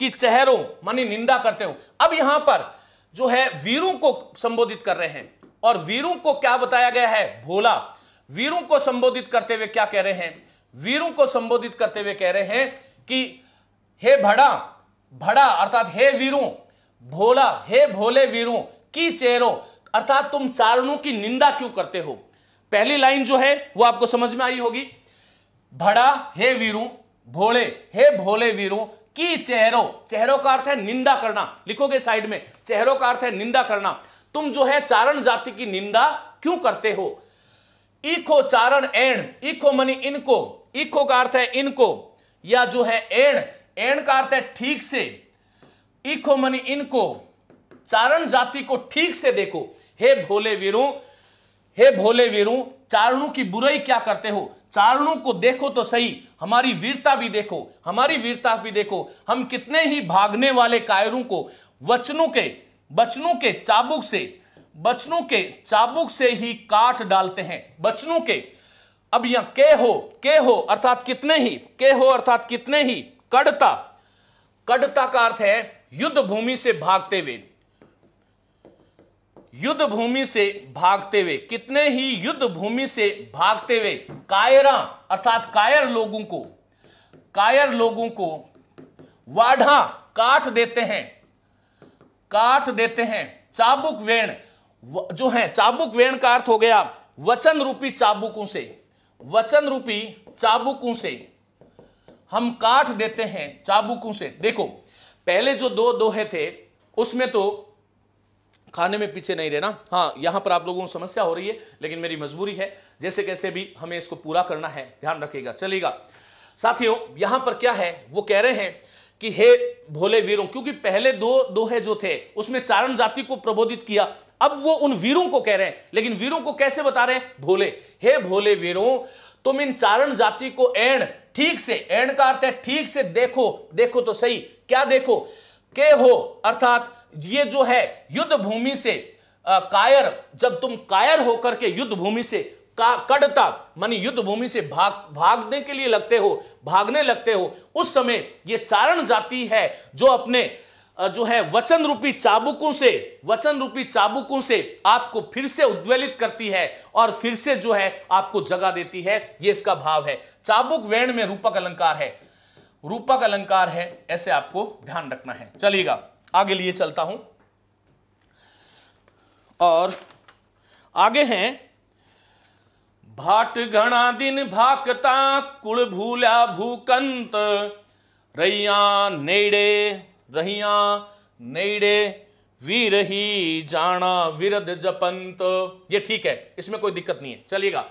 कि चेहरों मानी निंदा करते हो अब यहां पर जो है वीरों को संबोधित कर रहे हैं और वीरों को क्या बताया गया है भोला वीरों को संबोधित करते हुए क्या कह रहे हैं वीरों को संबोधित करते हुए कह रहे हैं कि हे भड़ा भड़ा अर्थात हे वीरों भोला हे भोले वीरों की चेहरों अर्थात तुम चारणों की निंदा क्यों करते हो पहली लाइन जो है वो आपको समझ में आई होगी भड़ा हे वीरों भोले हे भोले वीरों की चेहरों चेहरों का अर्थ है निंदा करना लिखोगे साइड में चेहरों का अर्थ है निंदा करना तुम जो है चारण जाति की निंदा क्यों करते हो इखो चारण एण इखो मनी इनको इखो का अर्थ है इनको या जो है एण एण का अर्थ है ठीक से इखो मनी इनको चारण जाति को ठीक से देखो हे भोले वीरों हे भोले वीरू चारणों की बुराई क्या करते हो चारणों को देखो तो सही हमारी वीरता भी देखो हमारी वीरता भी देखो हम कितने ही भागने वाले कायरों को वचनों के बचनों के चाबुक से बचनों के चाबुक से ही काट डालते हैं बचनों के अब यहां के हो के हो अर्थात कितने ही के हो अर्थात कितने ही कड़ता कड़ता का अर्थ है युद्ध भूमि से भागते हुए युद्ध भूमि से भागते हुए कितने ही युद्ध भूमि से भागते हुए कायरा अर्थात कायर लोगों को कायर लोगों को वाढ़ा काट देते हैं काट देते हैं चाबुक वेण जो है चाबुक वेण का अर्थ हो गया वचन रूपी चाबुकों से वचन रूपी चाबुकों से हम काट देते हैं चाबुकों से देखो पहले जो दो दोहे थे उसमें तो खाने में पीछे नहीं रहना हाँ यहाँ पर आप लोगों को समस्या हो रही है लेकिन मेरी मजबूरी है जैसे कैसे भी हमें इसको पूरा करना है ध्यान रखिएगा चलेगा साथियों यहाँ पर क्या है वो कह रहे हैं कि हे भोले वीरों क्योंकि पहले दो दोहे जो थे उसमें चारण जाति को प्रबोधित किया अब वो उन वीरों को कह रहे हैं लेकिन वीरों को कैसे बता रहे हैं भोले हे भोले वीरों तुम इन चारण जाति को एण ठीक से एण का अर्थ है ठीक से देखो देखो तो सही क्या देखो के हो अर्थात ये जो है युद्ध भूमि से आ, कायर जब तुम कायर होकर के युद्ध भूमि से का कड़ता मानी युद्ध भूमि से भाग भागने के लिए लगते हो भागने लगते हो उस समय ये चारण जाति है जो अपने जो है वचन रूपी चाबुकों से वचन रूपी चाबुकों से आपको फिर से उद्वेलित करती है और फिर से जो है आपको जगा देती है ये इसका भाव है चाबुक वेण में रूपक अलंकार है रूपक अलंकार है ऐसे आपको ध्यान रखना है चलिएगा आगे लिए चलता हूं और आगे हैं भाट घना दिन भाकता कुल भूला भूकंत रैया नेड़े रहिया नेड़े वीर ही जाना विरद जपंत ये ठीक है इसमें कोई दिक्कत नहीं है चलिएगा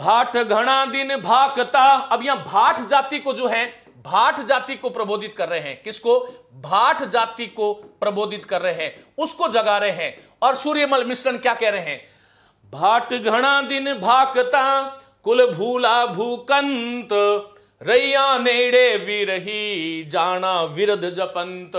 भाट घना दिन भाकता अब यहां भाट जाति को जो है भाट जाति को प्रबोधित कर रहे हैं किसको भाट जाति को प्रबोधित कर रहे हैं उसको जगा रहे हैं और सूर्यमल मिश्रण क्या कह रहे हैं भाट घना दिन भाकता कुल भूला भूकंत रैया नेड़े विरही जाना विरध जपंत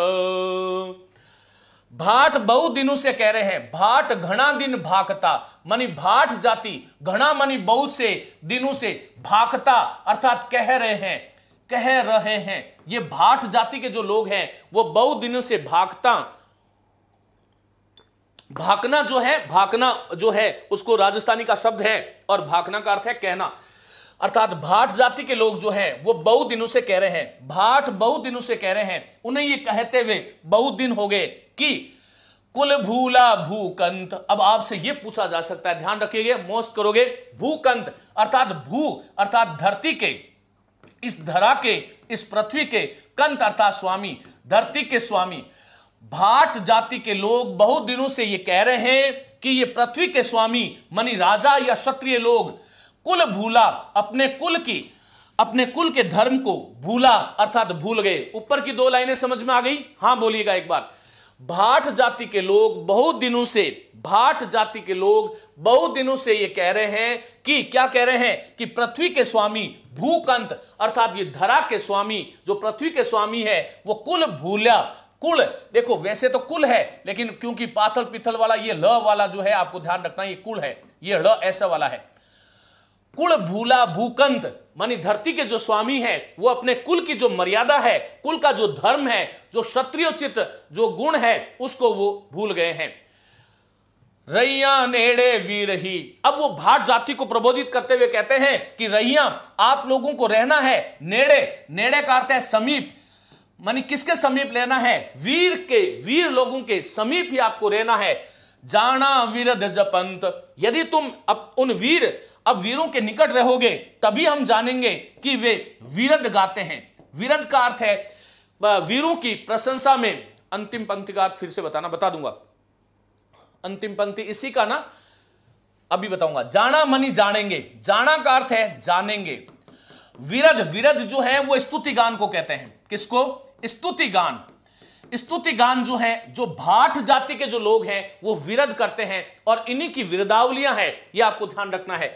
भाट बहु दिनों से कह रहे हैं भाट घना दिन भाकता मनी भाट जाति घना मनी बहु से दिनों से भाकता अर्थात कह रहे हैं कह रहे हैं ये भाट जाति के जो लोग हैं वो बहु दिनों से भागता भाकना जो है भाकना जो है उसको राजस्थानी का शब्द है और भाकना का अर्थ है कहना अर्थात भाट जाति के लोग जो है वो बहु दिनों से कह रहे हैं भाट बहु दिनों से कह रहे हैं उन्हें ये कहते हुए बहुत दिन हो गए कि कुल भूला भूकंत अब आपसे यह पूछा जा सकता है ध्यान रखिएगा मोस्ट करोगे भूकंत अर्थात भू अर्थात धरती के इस धरा के इस पृथ्वी के कंत अर्थात स्वामी धरती के स्वामी भाट जाति के लोग बहुत दिनों से ये कह रहे हैं कि ये पृथ्वी के स्वामी मनी राजा या क्षत्रिय लोग कुल भूला अपने कुल की अपने कुल के धर्म को भूला अर्थात भूल गए ऊपर की दो लाइनें समझ में आ गई हां बोलिएगा एक बार भाट जाति के लोग बहुत दिनों से भाट जाति के लोग बहुत दिनों से ये कह रहे हैं कि क्या कह रहे हैं कि पृथ्वी के स्वामी भूकंत अर्थात ये धरा के स्वामी जो पृथ्वी के स्वामी है वो कुल भूलिया कुल देखो वैसे तो कुल है लेकिन क्योंकि पाथल पिथल वाला ये ल वाला जो है आपको ध्यान रखना ये कुल है ये ल ऐसा वाला है कुल भूला भूकंत मानी धरती के जो स्वामी है वो अपने कुल की जो मर्यादा है कुल का जो धर्म है जो क्षत्रियोचित जो गुण है उसको वो भूल गए हैं रैया नेड़े वीर ही अब वो भाट जाति को प्रबोधित करते हुए कहते हैं कि रैया आप लोगों को रहना है नेड़े नेड़े का अर्थ है समीप मानी किसके समीप लेना है वीर के वीर लोगों के समीप ही आपको रहना है जाना वीरध जपंत यदि तुम अब उन वीर अब वीरों के निकट रहोगे तभी हम जानेंगे कि वे वीरद गाते हैं वीरद का अर्थ है वीरों की प्रशंसा में अंतिम पंक्ति का अर्थ फिर से बताना बता दूंगा अंतिम पंक्ति इसी का ना अभी बताऊंगा जाना मनी जानेंगे जाना का अर्थ है जानेंगे विरद विरद जो है वो स्तुति गान को कहते हैं किसको स्तुति गान स्तुति गान जो है जो भाट जाति के जो लोग हैं वो विरद करते हैं और इन्हीं की विरदावलियां हैं ये आपको ध्यान रखना है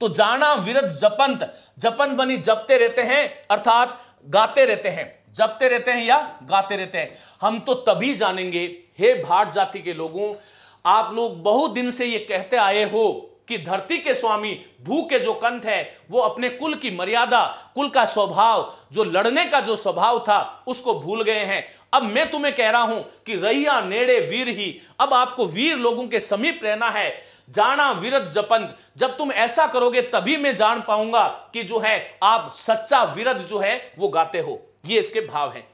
तो जाना विरद जपंत जपंत बनी जपते रहते हैं अर्थात गाते रहते हैं जपते रहते हैं या गाते रहते हैं हम तो तभी जानेंगे हे भाट जाति के लोगों आप लोग बहुत दिन से ये कहते आए हो कि धरती के स्वामी भू के जो कंठ है वो अपने कुल की मर्यादा कुल का स्वभाव जो लड़ने का जो स्वभाव था उसको भूल गए हैं अब मैं तुम्हें कह रहा हूं कि रैया नेड़े वीर ही अब आपको वीर लोगों के समीप रहना है जाना वीरत जपंत जब तुम ऐसा करोगे तभी मैं जान पाऊंगा कि जो है आप सच्चा वीरत जो है वो गाते हो ये इसके भाव हैं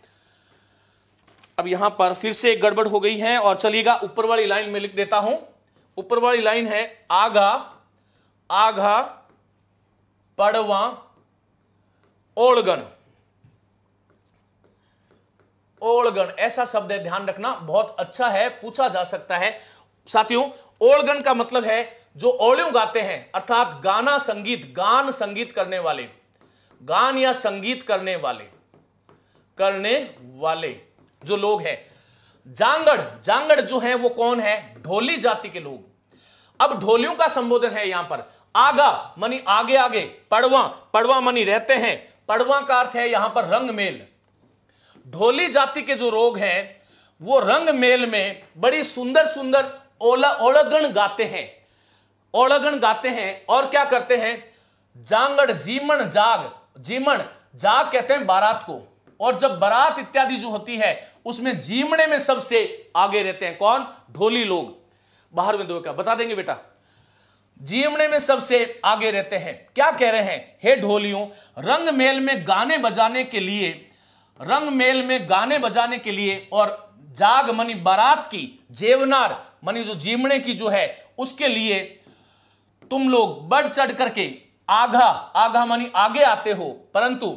अब यहां पर फिर से एक गड़बड़ हो गई है और चलिएगा ऊपर वाली लाइन में लिख देता हूं ऊपर वाली लाइन है आगा आघा पड़वा ओलगन ओलगन ऐसा शब्द है ध्यान रखना बहुत अच्छा है पूछा जा सकता है साथियों ओलगन का मतलब है जो ओल्यू गाते हैं अर्थात गाना संगीत गान संगीत करने वाले गान या संगीत करने वाले करने वाले जो लोग हैं जांगड़ जांगड़ जो है वो कौन है ढोली जाति के लोग अब ढोलियों का संबोधन है यहां पर आगा मनी आगे आगे पड़वा पड़वा मनी रहते हैं पड़वा का अर्थ है यहां पर रंग मेल ढोली जाति के जो रोग हैं वो रंग मेल में बड़ी सुंदर सुंदर ओला ओलगण गाते हैं ओड़गण गाते हैं और क्या करते हैं जांगड़ जीमण जाग जीमण जाग कहते हैं बारात को और जब बारात इत्यादि जो होती है उसमें जीमड़े में सबसे आगे रहते हैं कौन ढोली लोग में दो क्या बता देंगे बेटा जीवने में सबसे आगे रहते हैं क्या कह रहे हैं हे ढोलियों रंग मेल में गाने बजाने के लिए रंग मेल में गाने बजाने के लिए और जाग मनी बारात की जेवनार मनी जो जीवने की जो है उसके लिए तुम लोग बढ़ चढ़ करके आघा आघा मनी आगे आते हो परंतु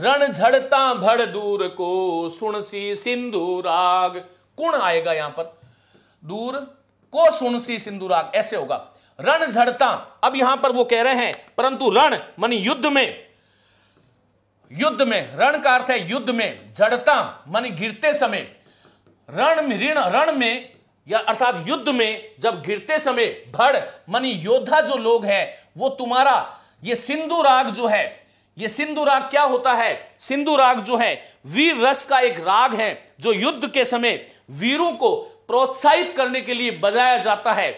रण झड़ता भड़ दूर को सुनसी सिंधु राग कौन आएगा यहां पर दूर को सुनसी सिंधु राग ऐसे होगा रण झड़ता अब यहां पर वो कह रहे हैं परंतु रण मन युद्ध में युद्ध में रण का अर्थ है युद्ध में झड़ता मन गिरते समय रण ऋण रण में या अर्थात युद्ध में जब गिरते समय भड़ मनी योद्धा जो लोग हैं वो तुम्हारा ये सिंधु राग जो है ये सिंधु राग क्या होता है सिंधु राग जो है वीर रस का एक राग है जो युद्ध के समय वीरों को प्रोत्साहित करने के लिए बजाया जाता है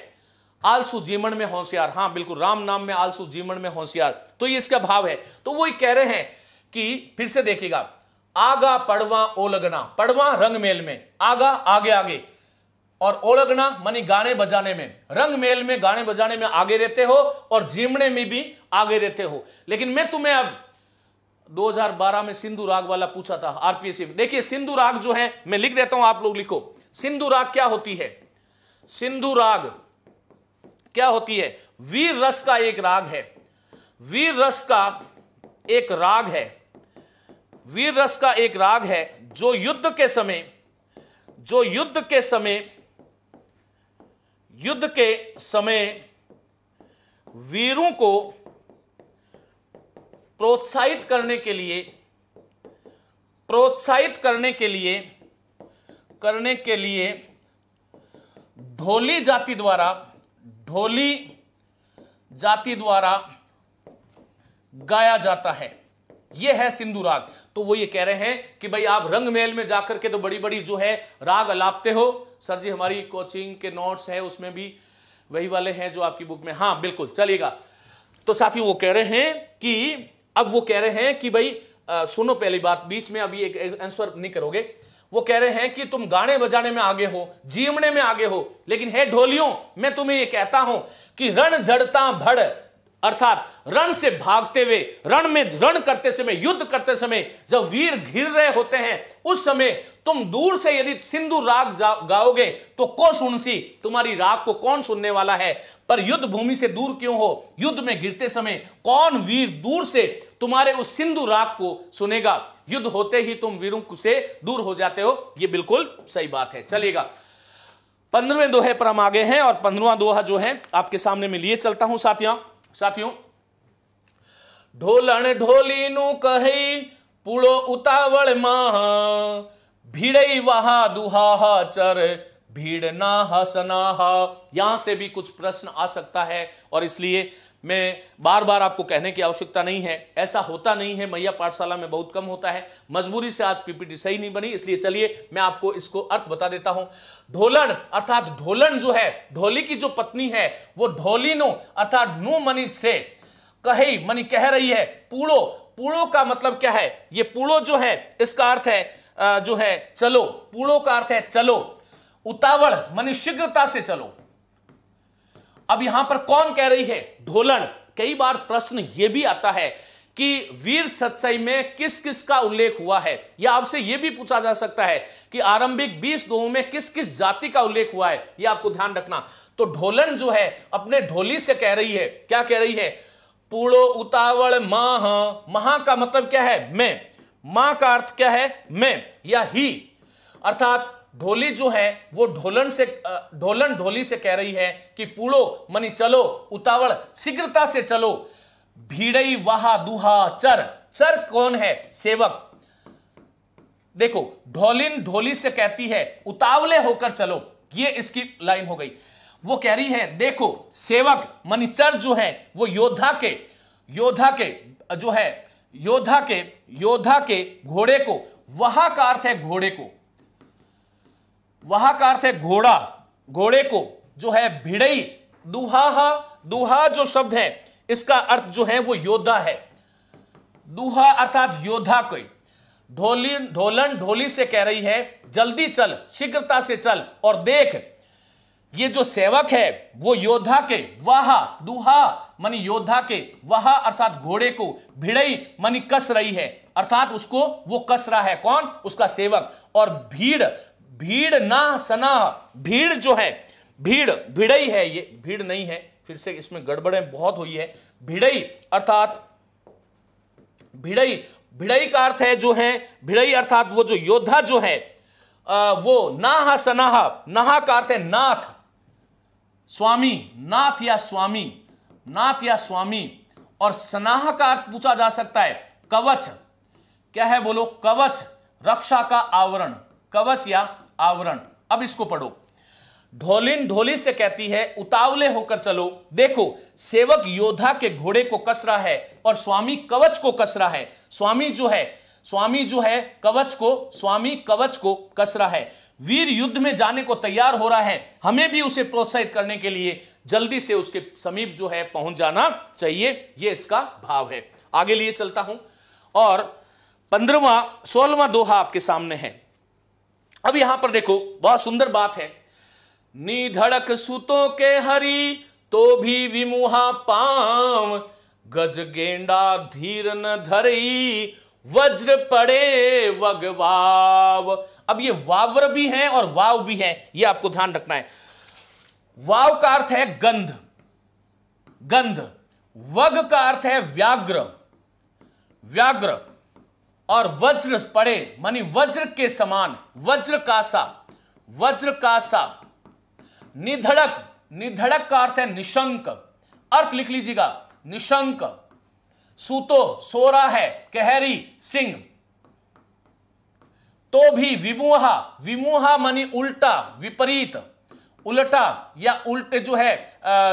आलसू जीवन में होशियार हाँ बिल्कुल राम नाम में आलसू जीवन में होशियार तो ये इसका भाव है तो वो कह रहे हैं कि फिर से देखिएगा आगा पड़वा ओलगना पड़वा रंग मेल में आगा आगे आगे और ओलगना मनी गाने बजाने में रंग मेल में गाने बजाने में आगे रहते हो और जीवने में भी आगे रहते हो लेकिन मैं तुम्हें अब 2012 में सिंधु राग वाला पूछा था आरपीएसएफ देखिए सिंधु राग जो है मैं लिख देता हूं आप लोग लिखो सिंधु राग क्या होती है सिंधु राग क्या होती है वीर रस का एक राग है वीर रस का एक राग है वीर रस का एक राग है जो युद्ध के समय जो युद्ध के समय युद्ध के समय वीरों को प्रोत्साहित करने के लिए प्रोत्साहित करने के लिए करने के लिए ढोली जाति द्वारा ढोली जाति द्वारा गाया जाता है यह है सिंधु राग तो वो ये कह रहे हैं कि भाई आप रंग महल में जाकर के तो बड़ी बड़ी जो है राग अलापते हो सर जी हमारी कोचिंग के नोट्स है उसमें भी वही वाले हैं जो आपकी बुक में हाँ बिल्कुल चलेगा तो साथ ही वो कह रहे हैं कि अब वो कह रहे हैं कि भाई आ, सुनो पहली बात बीच में अभी एक आंसर नहीं करोगे वो कह रहे हैं कि तुम गाने बजाने में आगे हो जीवने में आगे हो लेकिन हे ढोलियों मैं तुम्हें ये कहता हूं कि रण जड़ता भड़ अर्थात रण से भागते हुए रण में रण करते समय युद्ध करते समय जब वीर घिर रहे होते हैं उस समय तुम दूर से यदि सिंधु राग गाओगे तो कौन सुनसी तुम्हारी राग को कौन सुनने वाला है पर युद्ध भूमि से दूर क्यों हो युद्ध में गिरते समय कौन वीर दूर से तुम्हारे उस सिंधु राग को सुनेगा युद्ध होते ही तुम वीरों से दूर हो जाते हो यह बिल्कुल सही बात है चलेगा पंद्रहवें दोहे पर हम आगे हैं और पंद्रवा दोहा जो है आपके सामने में लिए चलता हूं साथियों साथियों ढोलन ढोली नु कही पुड़ो उतावल भिड़ई वहा दुहा चर भीड़ ना हसना यहां से भी कुछ प्रश्न आ सकता है और इसलिए में बार बार आपको कहने की आवश्यकता नहीं है ऐसा होता नहीं है मैया पाठशाला में बहुत कम होता है मजबूरी से आज पीपीटी सही नहीं बनी इसलिए चलिए मैं आपको इसको अर्थ बता देता हूं ढोलन अर्थात ढोलन जो है ढोली की जो पत्नी है वो ढोलिनो अर्थात नो मनी से कही मनी कह रही है पूड़ो पूड़ो का मतलब क्या है ये पूड़ो जो है इसका अर्थ है जो है चलो पूड़ो का अर्थ है चलो उतावड़ मनी शीघ्रता से चलो अब यहां पर कौन कह रही है ढोलन कई बार प्रश्न यह भी आता है कि वीर सत्सई में किस किस का उल्लेख हुआ है या आपसे यह भी पूछा जा सकता है कि आरंभिक 20 दोहों में किस किस जाति का उल्लेख हुआ है यह आपको ध्यान रखना तो ढोलन जो है अपने ढोली से कह रही है क्या कह रही है पूड़ो उतावल माह महा का मतलब क्या है मैं मां का अर्थ क्या है मैं या ही अर्थात ढोली जो है वो ढोलन से ढोलन ढोली से कह रही है कि पूड़ो मनी चलो उतावल शीघ्रता से चलो भीड़ई वहा दुहा चर चर कौन है सेवक देखो ढोलिन ढोली से कहती है उतावले होकर चलो ये इसकी लाइन हो गई वो कह रही है देखो सेवक चर जो है वो योद्धा के योद्धा के जो है योद्धा के योद्धा के घोड़े को वहा का अर्थ है घोड़े को वहा का अर्थ है घोड़ा घोड़े को जो है भिड़ई दुहाहा दुहा जो शब्द है इसका अर्थ जो है वो योद्धा है दुहा अर्थात योद्धा कोई ढोली ढोलन ढोली से कह रही है जल्दी चल शीघ्रता से चल और देख ये जो सेवक है वो योद्धा के वाह दुहा मनी योद्धा के वहा अर्थात घोड़े को भिड़ई मनी कस रही है अर्थात उसको वो कस रहा है कौन उसका सेवक और भीड़ भीड़ ना सना भीड़ जो है भीड़ भिड़ई है ये भीड़ नहीं है फिर से इसमें गड़बड़े बहुत हुई है भिड़ई अर्थात भिड़ई भिड़ई का अर्थ है जो है भिड़ई अर्थात वो जो योद्धा जो है आ, वो नाह सनाह नाह का अर्थ है नाथ स्वामी नाथ या स्वामी नाथ या स्वामी और सनाह का अर्थ पूछा जा सकता है कवच क्या है बोलो कवच रक्षा का आवरण कवच या आवरण अब इसको पढ़ो ढोलिन ढोली से कहती है उतावले होकर चलो देखो सेवक योद्धा के घोड़े को कस रहा है और स्वामी कवच को कस रहा है स्वामी जो है स्वामी जो है कवच को स्वामी कवच को कस रहा है वीर युद्ध में जाने को तैयार हो रहा है हमें भी उसे प्रोत्साहित करने के लिए जल्दी से उसके समीप जो है पहुंच जाना चाहिए यह इसका भाव है आगे लिए चलता हूं और पंद्रवा सोलवा दोहा आपके सामने है अब यहां पर देखो बहुत सुंदर बात है निधड़क सुतों के हरी तो भी विमुहा पाम गज गेंडा धीर न धरई वज्र पड़े वग वाव अब ये वावर भी है और वाव भी है ये आपको ध्यान रखना है वाव का अर्थ है गंध गंध वग का अर्थ है व्याग्र व्याग्र और वज्र पड़े मानी वज्र के समान वज्र का सा वज्र का सा निधड़क निधड़क का अर्थ है निशंक अर्थ लिख लीजिएगा निशंक सूतो सोरा है कहरी सिंह तो भी विमुहा विमुहा मानी उल्टा विपरीत उल्टा या उल्टे जो है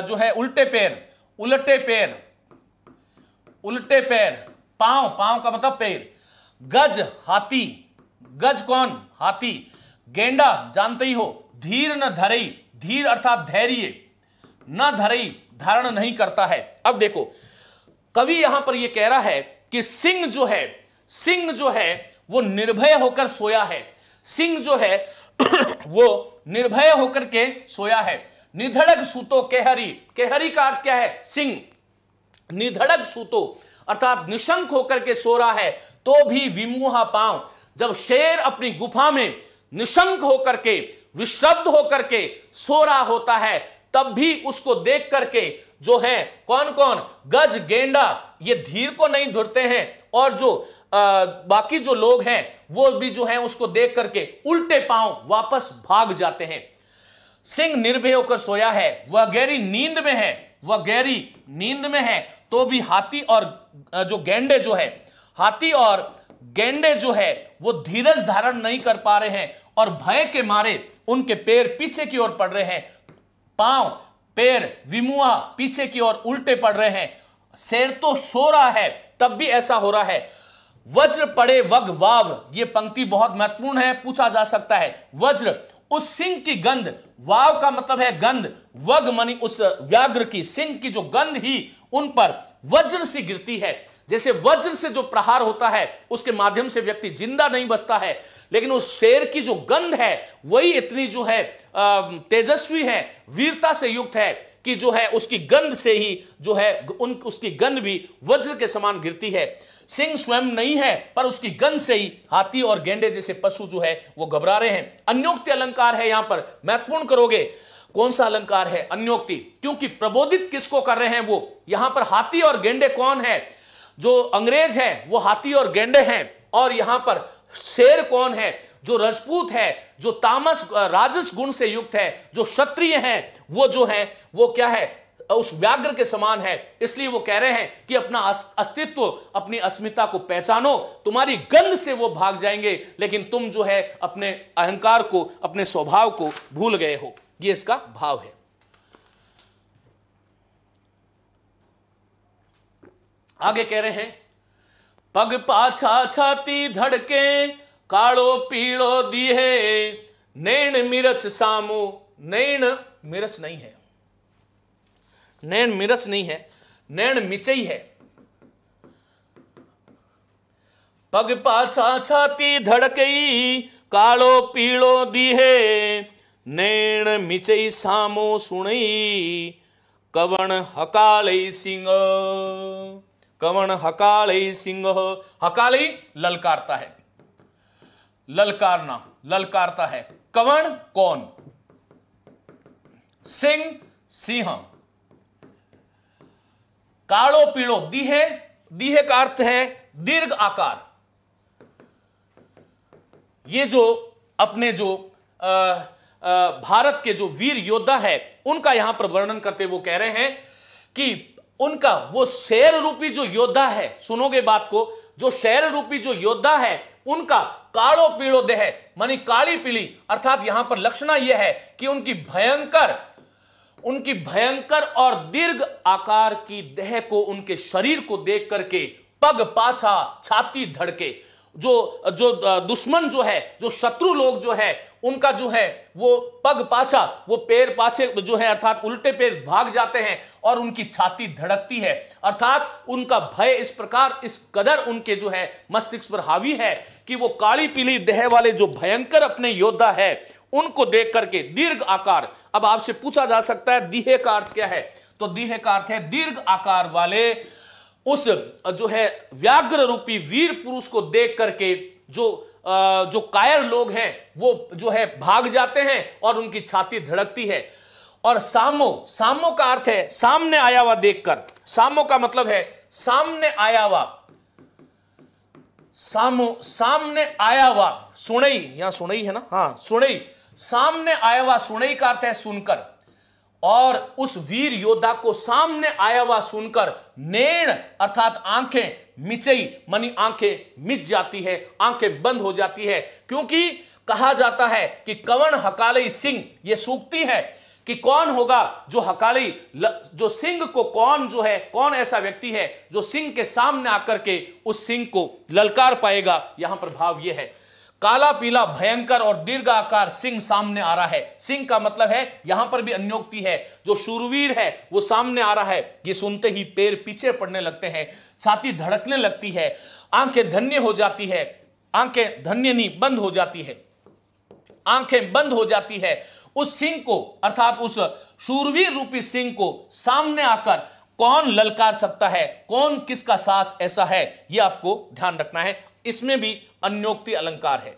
जो है उल्टे पैर उल्टे पैर उल्टे पैर पांव पांव का मतलब पेड़ गज हाथी गज कौन हाथी गेंडा जानते ही हो धीर न धरई धीर अर्थात धैर्य न धरई धारण नहीं करता है अब देखो कवि यहां पर यह कह रहा है कि सिंह जो है सिंह जो है वो निर्भय होकर सोया है सिंह जो है [clears throat] वो निर्भय होकर के सोया है निधड़क सूतो केहरी केहरी का अर्थ क्या है सिंह निधड़क सूतो अर्थात निशंक होकर के सो रहा है तो भी विमुहा पांव जब शेर अपनी गुफा में निशंक होकर के विशब्द होकर के सो रहा होता है तब भी उसको देख करके जो है कौन कौन गज गेंडा ये धीर को नहीं धुरते हैं और जो आ, बाकी जो लोग हैं वो भी जो है उसको देख करके उल्टे पांव वापस भाग जाते हैं सिंह निर्भय होकर सोया है वह गहरी नींद में है वह गहरी नींद में है तो भी हाथी और जो गेंडे जो है हाथी और गेंडे जो है वो धीरज धारण नहीं कर पा रहे हैं और भय के मारे उनके पैर पीछे की ओर पड़ रहे हैं पांव पैर विमुआ पीछे की ओर उल्टे पड़ रहे हैं शेर तो सो रहा है तब भी ऐसा हो रहा है वज्र पड़े वग वाव ये पंक्ति बहुत महत्वपूर्ण है पूछा जा सकता है वज्र उस सिंह की गंध वाव का मतलब है गंध वग मनी उस व्याघ्र की सिंह की जो गंध ही उन पर वज्र सी गिरती है जैसे वज्र से जो प्रहार होता है उसके माध्यम से व्यक्ति जिंदा नहीं बचता है लेकिन उस शेर की जो गंध है वही इतनी जो है तेजस्वी है वीरता से युक्त है कि जो है उसकी गंध से ही जो है उन उसकी गंध भी वज्र के समान गिरती है सिंह स्वयं नहीं है पर उसकी गंध से ही हाथी और गेंडे जैसे पशु जो है वो घबरा रहे हैं अन्योक्ति अलंकार है यहां पर महत्वपूर्ण करोगे कौन सा अलंकार है अन्योक्ति क्योंकि प्रबोधित किसको कर रहे हैं वो यहां पर हाथी और गेंडे कौन है जो अंग्रेज है वो हाथी और गेंडे हैं और यहां पर शेर कौन है जो रजपूत है जो तामस राजस गुण से युक्त है जो क्षत्रिय हैं वो जो है वो क्या है उस व्याग्र के समान है इसलिए वो कह रहे हैं कि अपना अस्तित्व अपनी अस्मिता को पहचानो तुम्हारी गंध से वो भाग जाएंगे लेकिन तुम जो है अपने अहंकार को अपने स्वभाव को भूल गए हो ये इसका भाव है आगे कह रहे हैं पग पाछा छाती धड़के कालो पीड़ो दिए नैन मिरच सामो नैन मिरच नहीं है नैन मिरच नहीं है नैन मिचई है पग पाछा छाती धड़कई कालो पीड़ो दीहे नैन मिचई सामो सुनई कवण हकालई सिंह कवन हकाल सिंह हकाली ललकारता है ललकारना ललकारता है कवन कौन सिंह सिंह कालो पीड़ो दीहे दीहे का अर्थ है दीर्घ आकार ये जो अपने जो आ, आ, भारत के जो वीर योद्धा है उनका यहां पर वर्णन करते वो कह रहे हैं कि उनका वो शेर रूपी जो योद्धा है सुनोगे बात को जो शेर रूपी जो योद्धा है उनका कालो पीड़ो देह मानी काली पीली अर्थात यहां पर लक्षणा यह है कि उनकी भयंकर उनकी भयंकर और दीर्घ आकार की देह को उनके शरीर को देख करके पग पाछा छाती धड़के जो जो दुश्मन जो है जो शत्रु लोग जो है उनका जो है वो पग पाछा वो पैर पाछे जो है अर्थात उल्टे पैर भाग जाते हैं और उनकी छाती धड़कती है अर्थात उनका भय इस प्रकार इस कदर उनके जो है मस्तिष्क पर हावी है कि वो काली पीली देह वाले जो भयंकर अपने योद्धा है उनको देख करके दीर्घ आकार अब आपसे पूछा जा सकता है दीहे का अर्थ क्या है तो दीहे का अर्थ है दीर्घ आकार वाले उस जो है व्याग्र रूपी वीर पुरुष को देख करके जो जो कायर लोग हैं वो जो है भाग जाते हैं और उनकी छाती धड़कती है और सामो सामो का अर्थ है सामने आया हुआ देखकर सामो का मतलब है सामने आया हुआ सामो सामने आया हुआ सुनई यहां सुनई है ना हाँ सुनई सामने आया हुआ सुनई का अर्थ है सुनकर और उस वीर योद्धा को सामने आया हुआ सुनकर नेण अर्थात आंखें मिचई मनी आंखें मिच जाती है आंखें बंद हो जाती है क्योंकि कहा जाता है कि कवन हकाली सिंह यह सूखती है कि कौन होगा जो हकाली जो सिंह को कौन जो है कौन ऐसा व्यक्ति है जो सिंह के सामने आकर के उस सिंह को ललकार पाएगा यहां पर भाव यह है काला पीला भयंकर और दीर्घ आकार सिंह सामने आ रहा है सिंह का मतलब है यहां पर भी अन्योक्ति है जो शूरवीर है वो सामने आ रहा है ये सुनते ही पैर पीछे पड़ने लगते हैं छाती धड़कने लगती है आंखें धन्य हो जाती है आंखें धन्य नहीं बंद हो जाती है आंखें बंद हो जाती है उस सिंह को अर्थात उस शूरवीर रूपी सिंह को सामने आकर कौन ललकार सकता है कौन किसका सास ऐसा है यह आपको ध्यान रखना है इसमें भी अन्योक्ति अलंकार है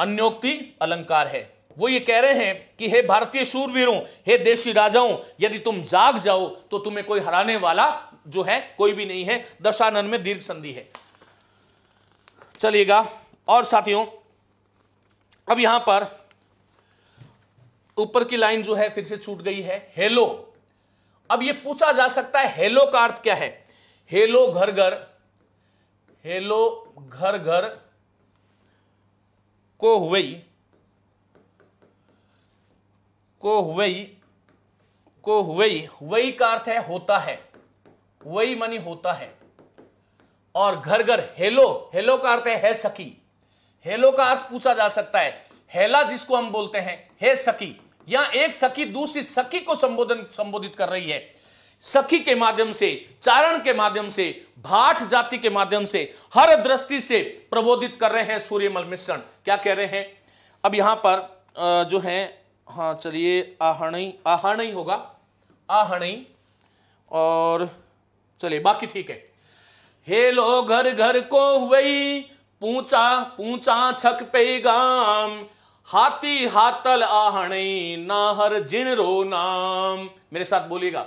अन्योक्ति अलंकार है वो ये कह रहे हैं कि हे भारतीय शूरवीरों हे देशी राजाओं यदि तुम जाग जाओ तो तुम्हें कोई हराने वाला जो है कोई भी नहीं है दशानन में दीर्घ संधि है चलिएगा और साथियों अब यहां पर ऊपर की लाइन जो है फिर से छूट गई है हेलो अब ये पूछा जा सकता है हेलो का अर्थ क्या है हेलो घर घर हेलो घर घर को हुई को हुई को हुई वही का अर्थ है होता है वही मनी होता है और घर घर हेलो हेलो का अर्थ है, है सखी हेलो का अर्थ पूछा जा सकता है हेला जिसको हम बोलते हैं हे सखी या एक सखी दूसरी सखी को संबोधन संबोधित कर रही है सखी के माध्यम से चारण के माध्यम से भाट जाति के माध्यम से हर दृष्टि से प्रबोधित कर रहे हैं सूर्यमल मिश्रण क्या कह रहे हैं अब यहां पर जो है हाँ चलिए आहणई आहणई होगा आहणई और चलिए बाकी ठीक है लो घर घर को हुई पूछा पूछा छक पे गाम हाथी हातल आहणई नाहर जिन रो नाम मेरे साथ बोलिएगा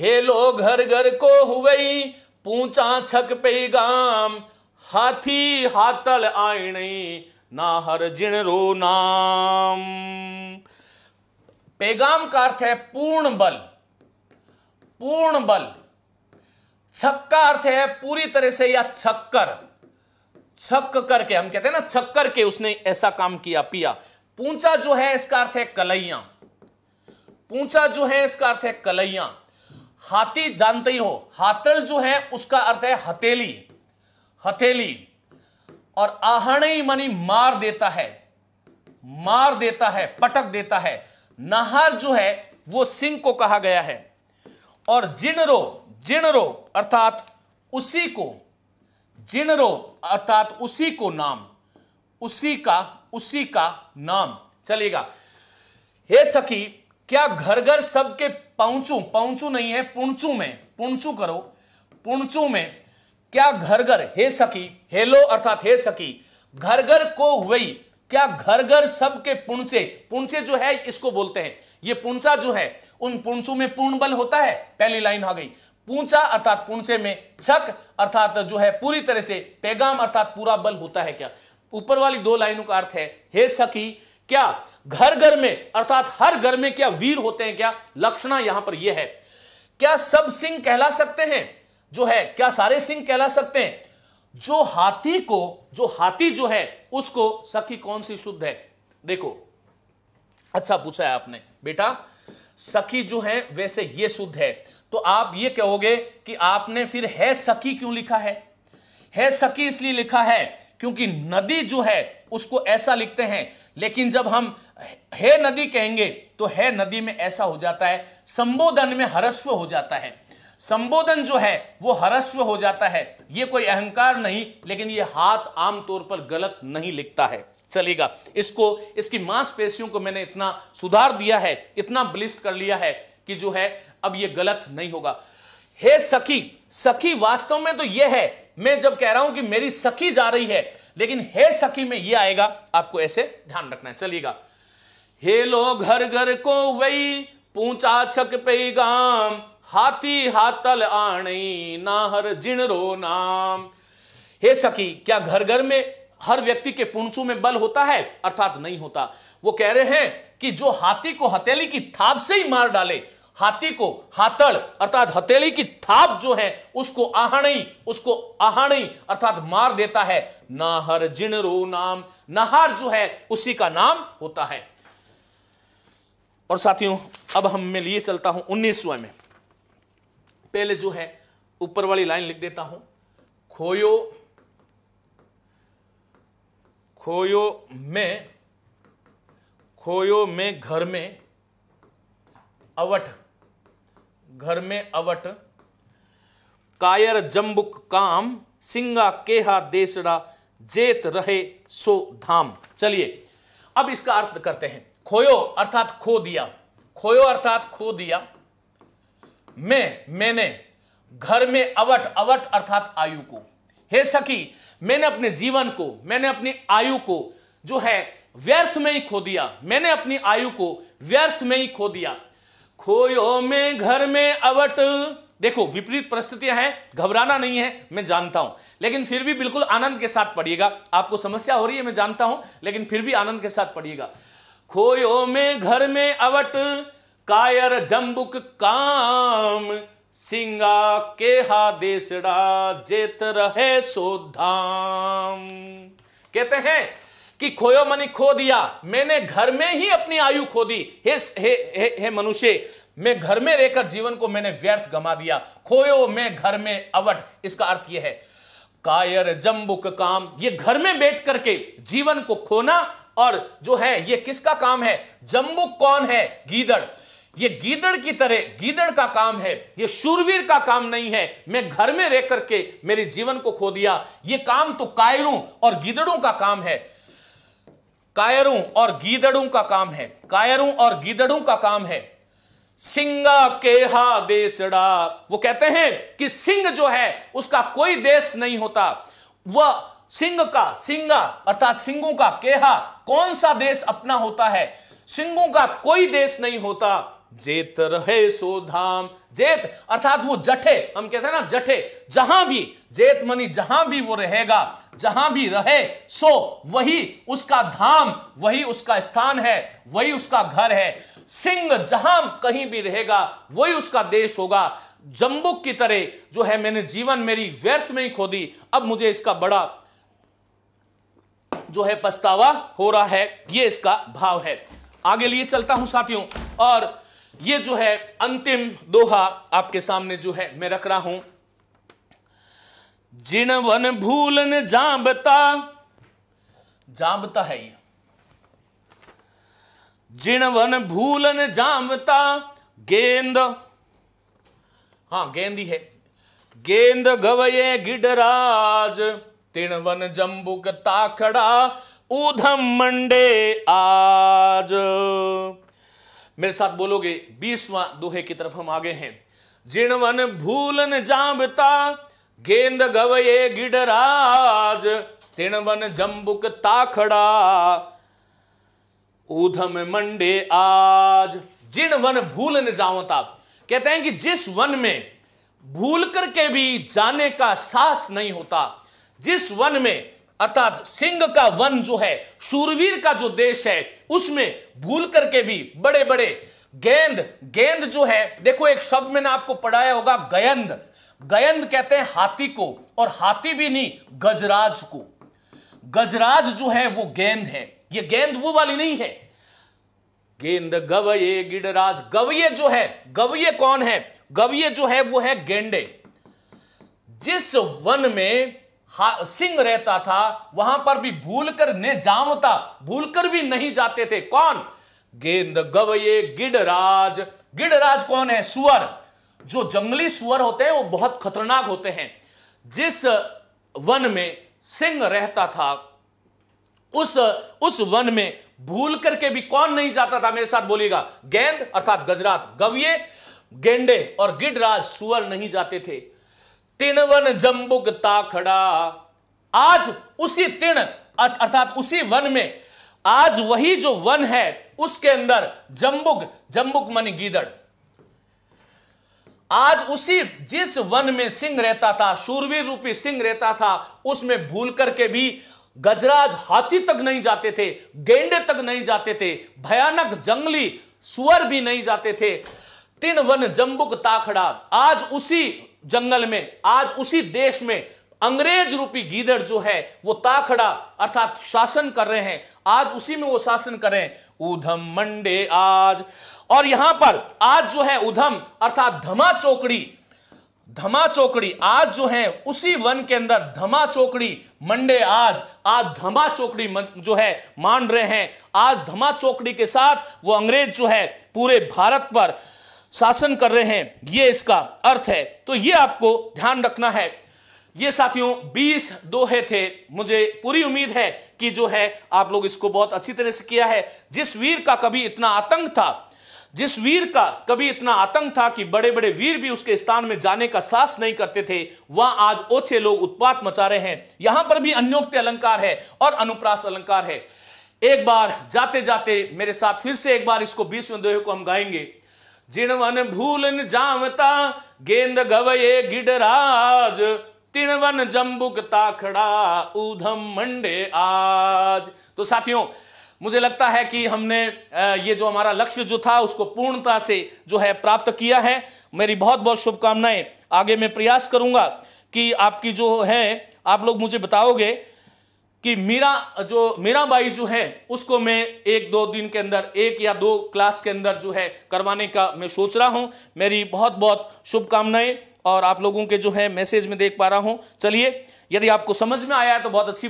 हेलो घर घर को हुई पूछा छक गाम हाथी हातल आयणी ना हर जिण रो नाम पैगाम का अर्थ है पूर्ण बल पूर्ण बल छक का अर्थ है पूरी तरह से या छक्कर छक करके हम कहते हैं ना छक्कर के उसने ऐसा काम किया पिया पूछा जो है इसका अर्थ है कलैया पूछा जो है इसका अर्थ है कलैया हाथी जानते ही हो हातल जो है उसका अर्थ है हथेली हथेली और आहणई मनी मार देता है मार देता है पटक देता है नहर जो है वो सिंह को कहा गया है और जिनरो जिनरो अर्थात उसी को जिनरो अर्थात उसी को नाम उसी का उसी का नाम चलेगा हे सखी क्या घर घर सबके पहुंचू पहुंचू नहीं है पुणचू में पुणचू करो पुणचू में क्या घर घर हे सकी हेलो अर्थात हे सकी घर घर को हुई क्या घर घर सबके पुणचे पुणचे जो है इसको बोलते हैं ये पुणचा जो है उन पुणचू में पूर्ण बल होता है पहली लाइन आ गई पूंचा अर्थात पुणचे में छक अर्थात जो है पूरी तरह से पैगाम अर्थात पूरा बल होता है क्या ऊपर वाली दो लाइनों का अर्थ है हे सकी क्या घर घर में अर्थात हर घर में क्या वीर होते हैं क्या लक्षणा यहां पर यह है क्या सब सिंह कहला सकते हैं जो है क्या सारे सिंह कहला सकते हैं जो हाथी को जो हाथी जो है उसको सखी कौन सी शुद्ध है देखो अच्छा पूछा है आपने बेटा सखी जो है वैसे ये शुद्ध है तो आप ये कहोगे कि आपने फिर है सखी क्यों लिखा है है सखी इसलिए लिखा है क्योंकि नदी जो है उसको ऐसा लिखते हैं लेकिन जब हम हे नदी कहेंगे तो हे नदी में ऐसा हो जाता है संबोधन में हरस्व हो जाता है संबोधन जो है वो हरस्व हो जाता है ये कोई अहंकार नहीं लेकिन ये हाथ आमतौर पर गलत नहीं लिखता है चलेगा इसको इसकी मांसपेशियों को मैंने इतना सुधार दिया है इतना ब्लिस्ट कर लिया है कि जो है अब ये गलत नहीं होगा हे सखी सखी वास्तव में तो यह है मैं जब कह रहा हूं कि मेरी सखी जा रही है लेकिन हे सखी में ये आएगा आपको ऐसे ध्यान रखना चलिएगा हे लो घर घर को वही पूछा छक पे गाम हाथी हातल आणी नाहर रो नाम हे सखी क्या घर घर में हर व्यक्ति के पूछू में बल होता है अर्थात नहीं होता वो कह रहे हैं कि जो हाथी को हथेली की थाप से ही मार डाले हाथी को हाथड़ अर्थात हथेली की थाप जो है उसको आहणई उसको आहणई अर्थात मार देता है नाहर जिनरो नाम नाहर जो है उसी का नाम होता है और साथियों अब हम मैं लिए चलता हूं उन्नीस में पहले जो है ऊपर वाली लाइन लिख देता हूं खोयो खोयो में खोयो में घर में अवठ घर में अवट कायर जम्बुक काम सिंगा केहा देसरा जेत रहे सो धाम चलिए अब इसका अर्थ करते हैं खोयो अर्थात खो दिया खोयो अर्थात खो दिया मैं मैंने घर में अवट अवट अर्थात आयु को हे सखी मैंने अपने जीवन को मैंने अपनी आयु को जो है व्यर्थ में ही खो दिया मैंने अपनी आयु को व्यर्थ में ही खो दिया खोयो में घर में अवट देखो विपरीत परिस्थितियां हैं घबराना नहीं है मैं जानता हूं लेकिन फिर भी बिल्कुल आनंद के साथ पढ़िएगा आपको समस्या हो रही है मैं जानता हूं लेकिन फिर भी आनंद के साथ पढ़िएगा खोयो में घर में अवट कायर जम्बुक काम सिंगा के हा देसड़ा जेत रहे सो धाम कहते हैं कि खोयो मनी खो दिया मैंने घर में ही अपनी आयु खो दी हे हे हे, हे मनुष्य मैं घर में रहकर जीवन को मैंने व्यर्थ गमा दिया खोयो मैं घर में अवट इसका अर्थ यह है कायर जम्बुक काम ये घर में बैठ करके जीवन को खोना और जो है ये किसका काम है जम्बुक कौन है गीदड़ ये गीदड़ की तरह गीदड़ का काम है ये शूरवीर का काम नहीं है मैं घर में रह करके मेरे जीवन को खो दिया ये काम तो कायरों और गीदड़ों का काम है कायरों और गीदड़ों का काम है कायरों और गीदड़ों का काम है सिंगा के हा देसड़ा वो कहते हैं कि सिंह जो है उसका कोई देश नहीं होता वह सिंह का सिंगा अर्थात सिंगों का केहा कौन सा देश अपना होता है सिंगों का कोई देश नहीं होता जेत रहे सो धाम जेत अर्थात वो जठे हम कहते हैं ना जठे जहां भी जेत मनी जहां भी वो रहेगा जहां भी रहे सो वही उसका धाम वही उसका स्थान है वही उसका घर है सिंह जहां कहीं भी रहेगा वही उसका देश होगा जम्बुक की तरह जो है मैंने जीवन मेरी व्यर्थ में ही खो दी अब मुझे इसका बड़ा जो है पछतावा हो रहा है ये इसका भाव है आगे लिए चलता हूं साथियों और ये जो है अंतिम दोहा आपके सामने जो है मैं रख रहा हूं जिन वन भूलन जाबता जाबता है ये जिन वन भूलन जाबता गेंद हाँ, गेंद ही है गेंद गवये गिडराज तिणवन जम्बुक ताखड़ा ऊधम मंडे आज मेरे साथ बोलोगे बीसवा दोहे की तरफ हम आगे हैं जिणवन भूलन जाबता गेंद गवये गिडराज तिणवन जम्बुक ताखड़ा ऊधम मंडे आज जिन वन भूल न जावता कहते हैं कि जिस वन में भूल करके भी जाने का साहस नहीं होता जिस वन में अर्थात सिंह का वन जो है सूरवीर का जो देश है उसमें भूल करके भी बड़े बड़े गेंद गेंद जो है देखो एक शब्द मैंने आपको पढ़ाया होगा गयंद गयंद कहते हैं हाथी को और हाथी भी नहीं गजराज को गजराज जो है वो गेंद है ये गेंद वो वाली नहीं है गेंद गवये गिडराज गवये जो है गवये कौन है गवये जो है वो है गेंडे जिस वन में सिंह रहता था वहां पर भी भूलकर ने जामता भूलकर भी नहीं जाते थे कौन गेंद गवये गिडराज गिडराज कौन है सुअर जो जंगली सुअर होते हैं वो बहुत खतरनाक होते हैं जिस वन में सिंह रहता था उस उस वन में भूल करके भी कौन नहीं जाता था मेरे साथ बोलिएगा गेंद अर्थात गजरात गवये गेंडे और गिडराज सुअर नहीं जाते थे तिणवन जम्बुक ताखड़ा आज उसी तिण अर्थात उसी वन में आज वही जो वन है उसके अंदर जम्बुक जम्बुक मनी गीदड़ आज उसी जिस वन में सिंह रहता था शूरवीर रूपी सिंह रहता था उसमें भूल करके भी गजराज हाथी तक नहीं जाते थे गेंडे तक नहीं जाते थे भयानक जंगली सुअर भी नहीं जाते थे तिन वन जम्बुक ताखड़ा आज उसी जंगल में आज उसी देश में अंग्रेज रूपी गीदड़ जो है वो ताखड़ा अर्थात शासन कर रहे हैं आज उसी में वो शासन कर रहे हैं उधम मंडे आज और यहां पर आज जो है उधम अर्थात धमा चौकड़ी धमा चौकड़ी आज जो है उसी वन के अंदर धमा चौकड़ी मंडे आज आज धमा चौकड़ी जो है मान रहे हैं आज धमा चौकड़ी के साथ वो अंग्रेज जो है पूरे भारत पर शासन कर रहे हैं ये इसका अर्थ है तो ये आपको ध्यान रखना है ये साथियों 20 दोहे थे मुझे पूरी उम्मीद है कि जो है आप लोग इसको बहुत अच्छी तरह से किया है जिस वीर का कभी इतना आतंक था जिस वीर का कभी इतना आतंक था कि बड़े बड़े वीर भी उसके स्थान में जाने का साहस नहीं करते थे वहां आज ओछे लोग उत्पात मचा रहे हैं यहां पर भी अन्योक्त अलंकार है और अनुप्रास अलंकार है एक बार जाते जाते मेरे साथ फिर से एक बार इसको बीसवें दोहे को हम गाएंगे जिणवन भूलन जामता गेंद गवये गिडराज तिणवन जम्बुक ताखड़ा ऊधम मंडे आज तो साथियों मुझे लगता है कि हमने ये जो हमारा लक्ष्य जो था उसको पूर्णता से जो है प्राप्त किया है मेरी बहुत बहुत शुभकामनाएं आगे मैं प्रयास करूंगा कि आपकी जो है आप लोग मुझे बताओगे कि मीरा जो मीरा बाई जो है उसको मैं एक दो दिन के अंदर एक या दो क्लास के अंदर जो है करवाने का मैं सोच रहा हूं मेरी बहुत बहुत शुभकामनाएं और आप लोगों के जो है मैसेज में देख पा रहा हूं चलिए यदि आपको समझ में आया है तो बहुत अच्छी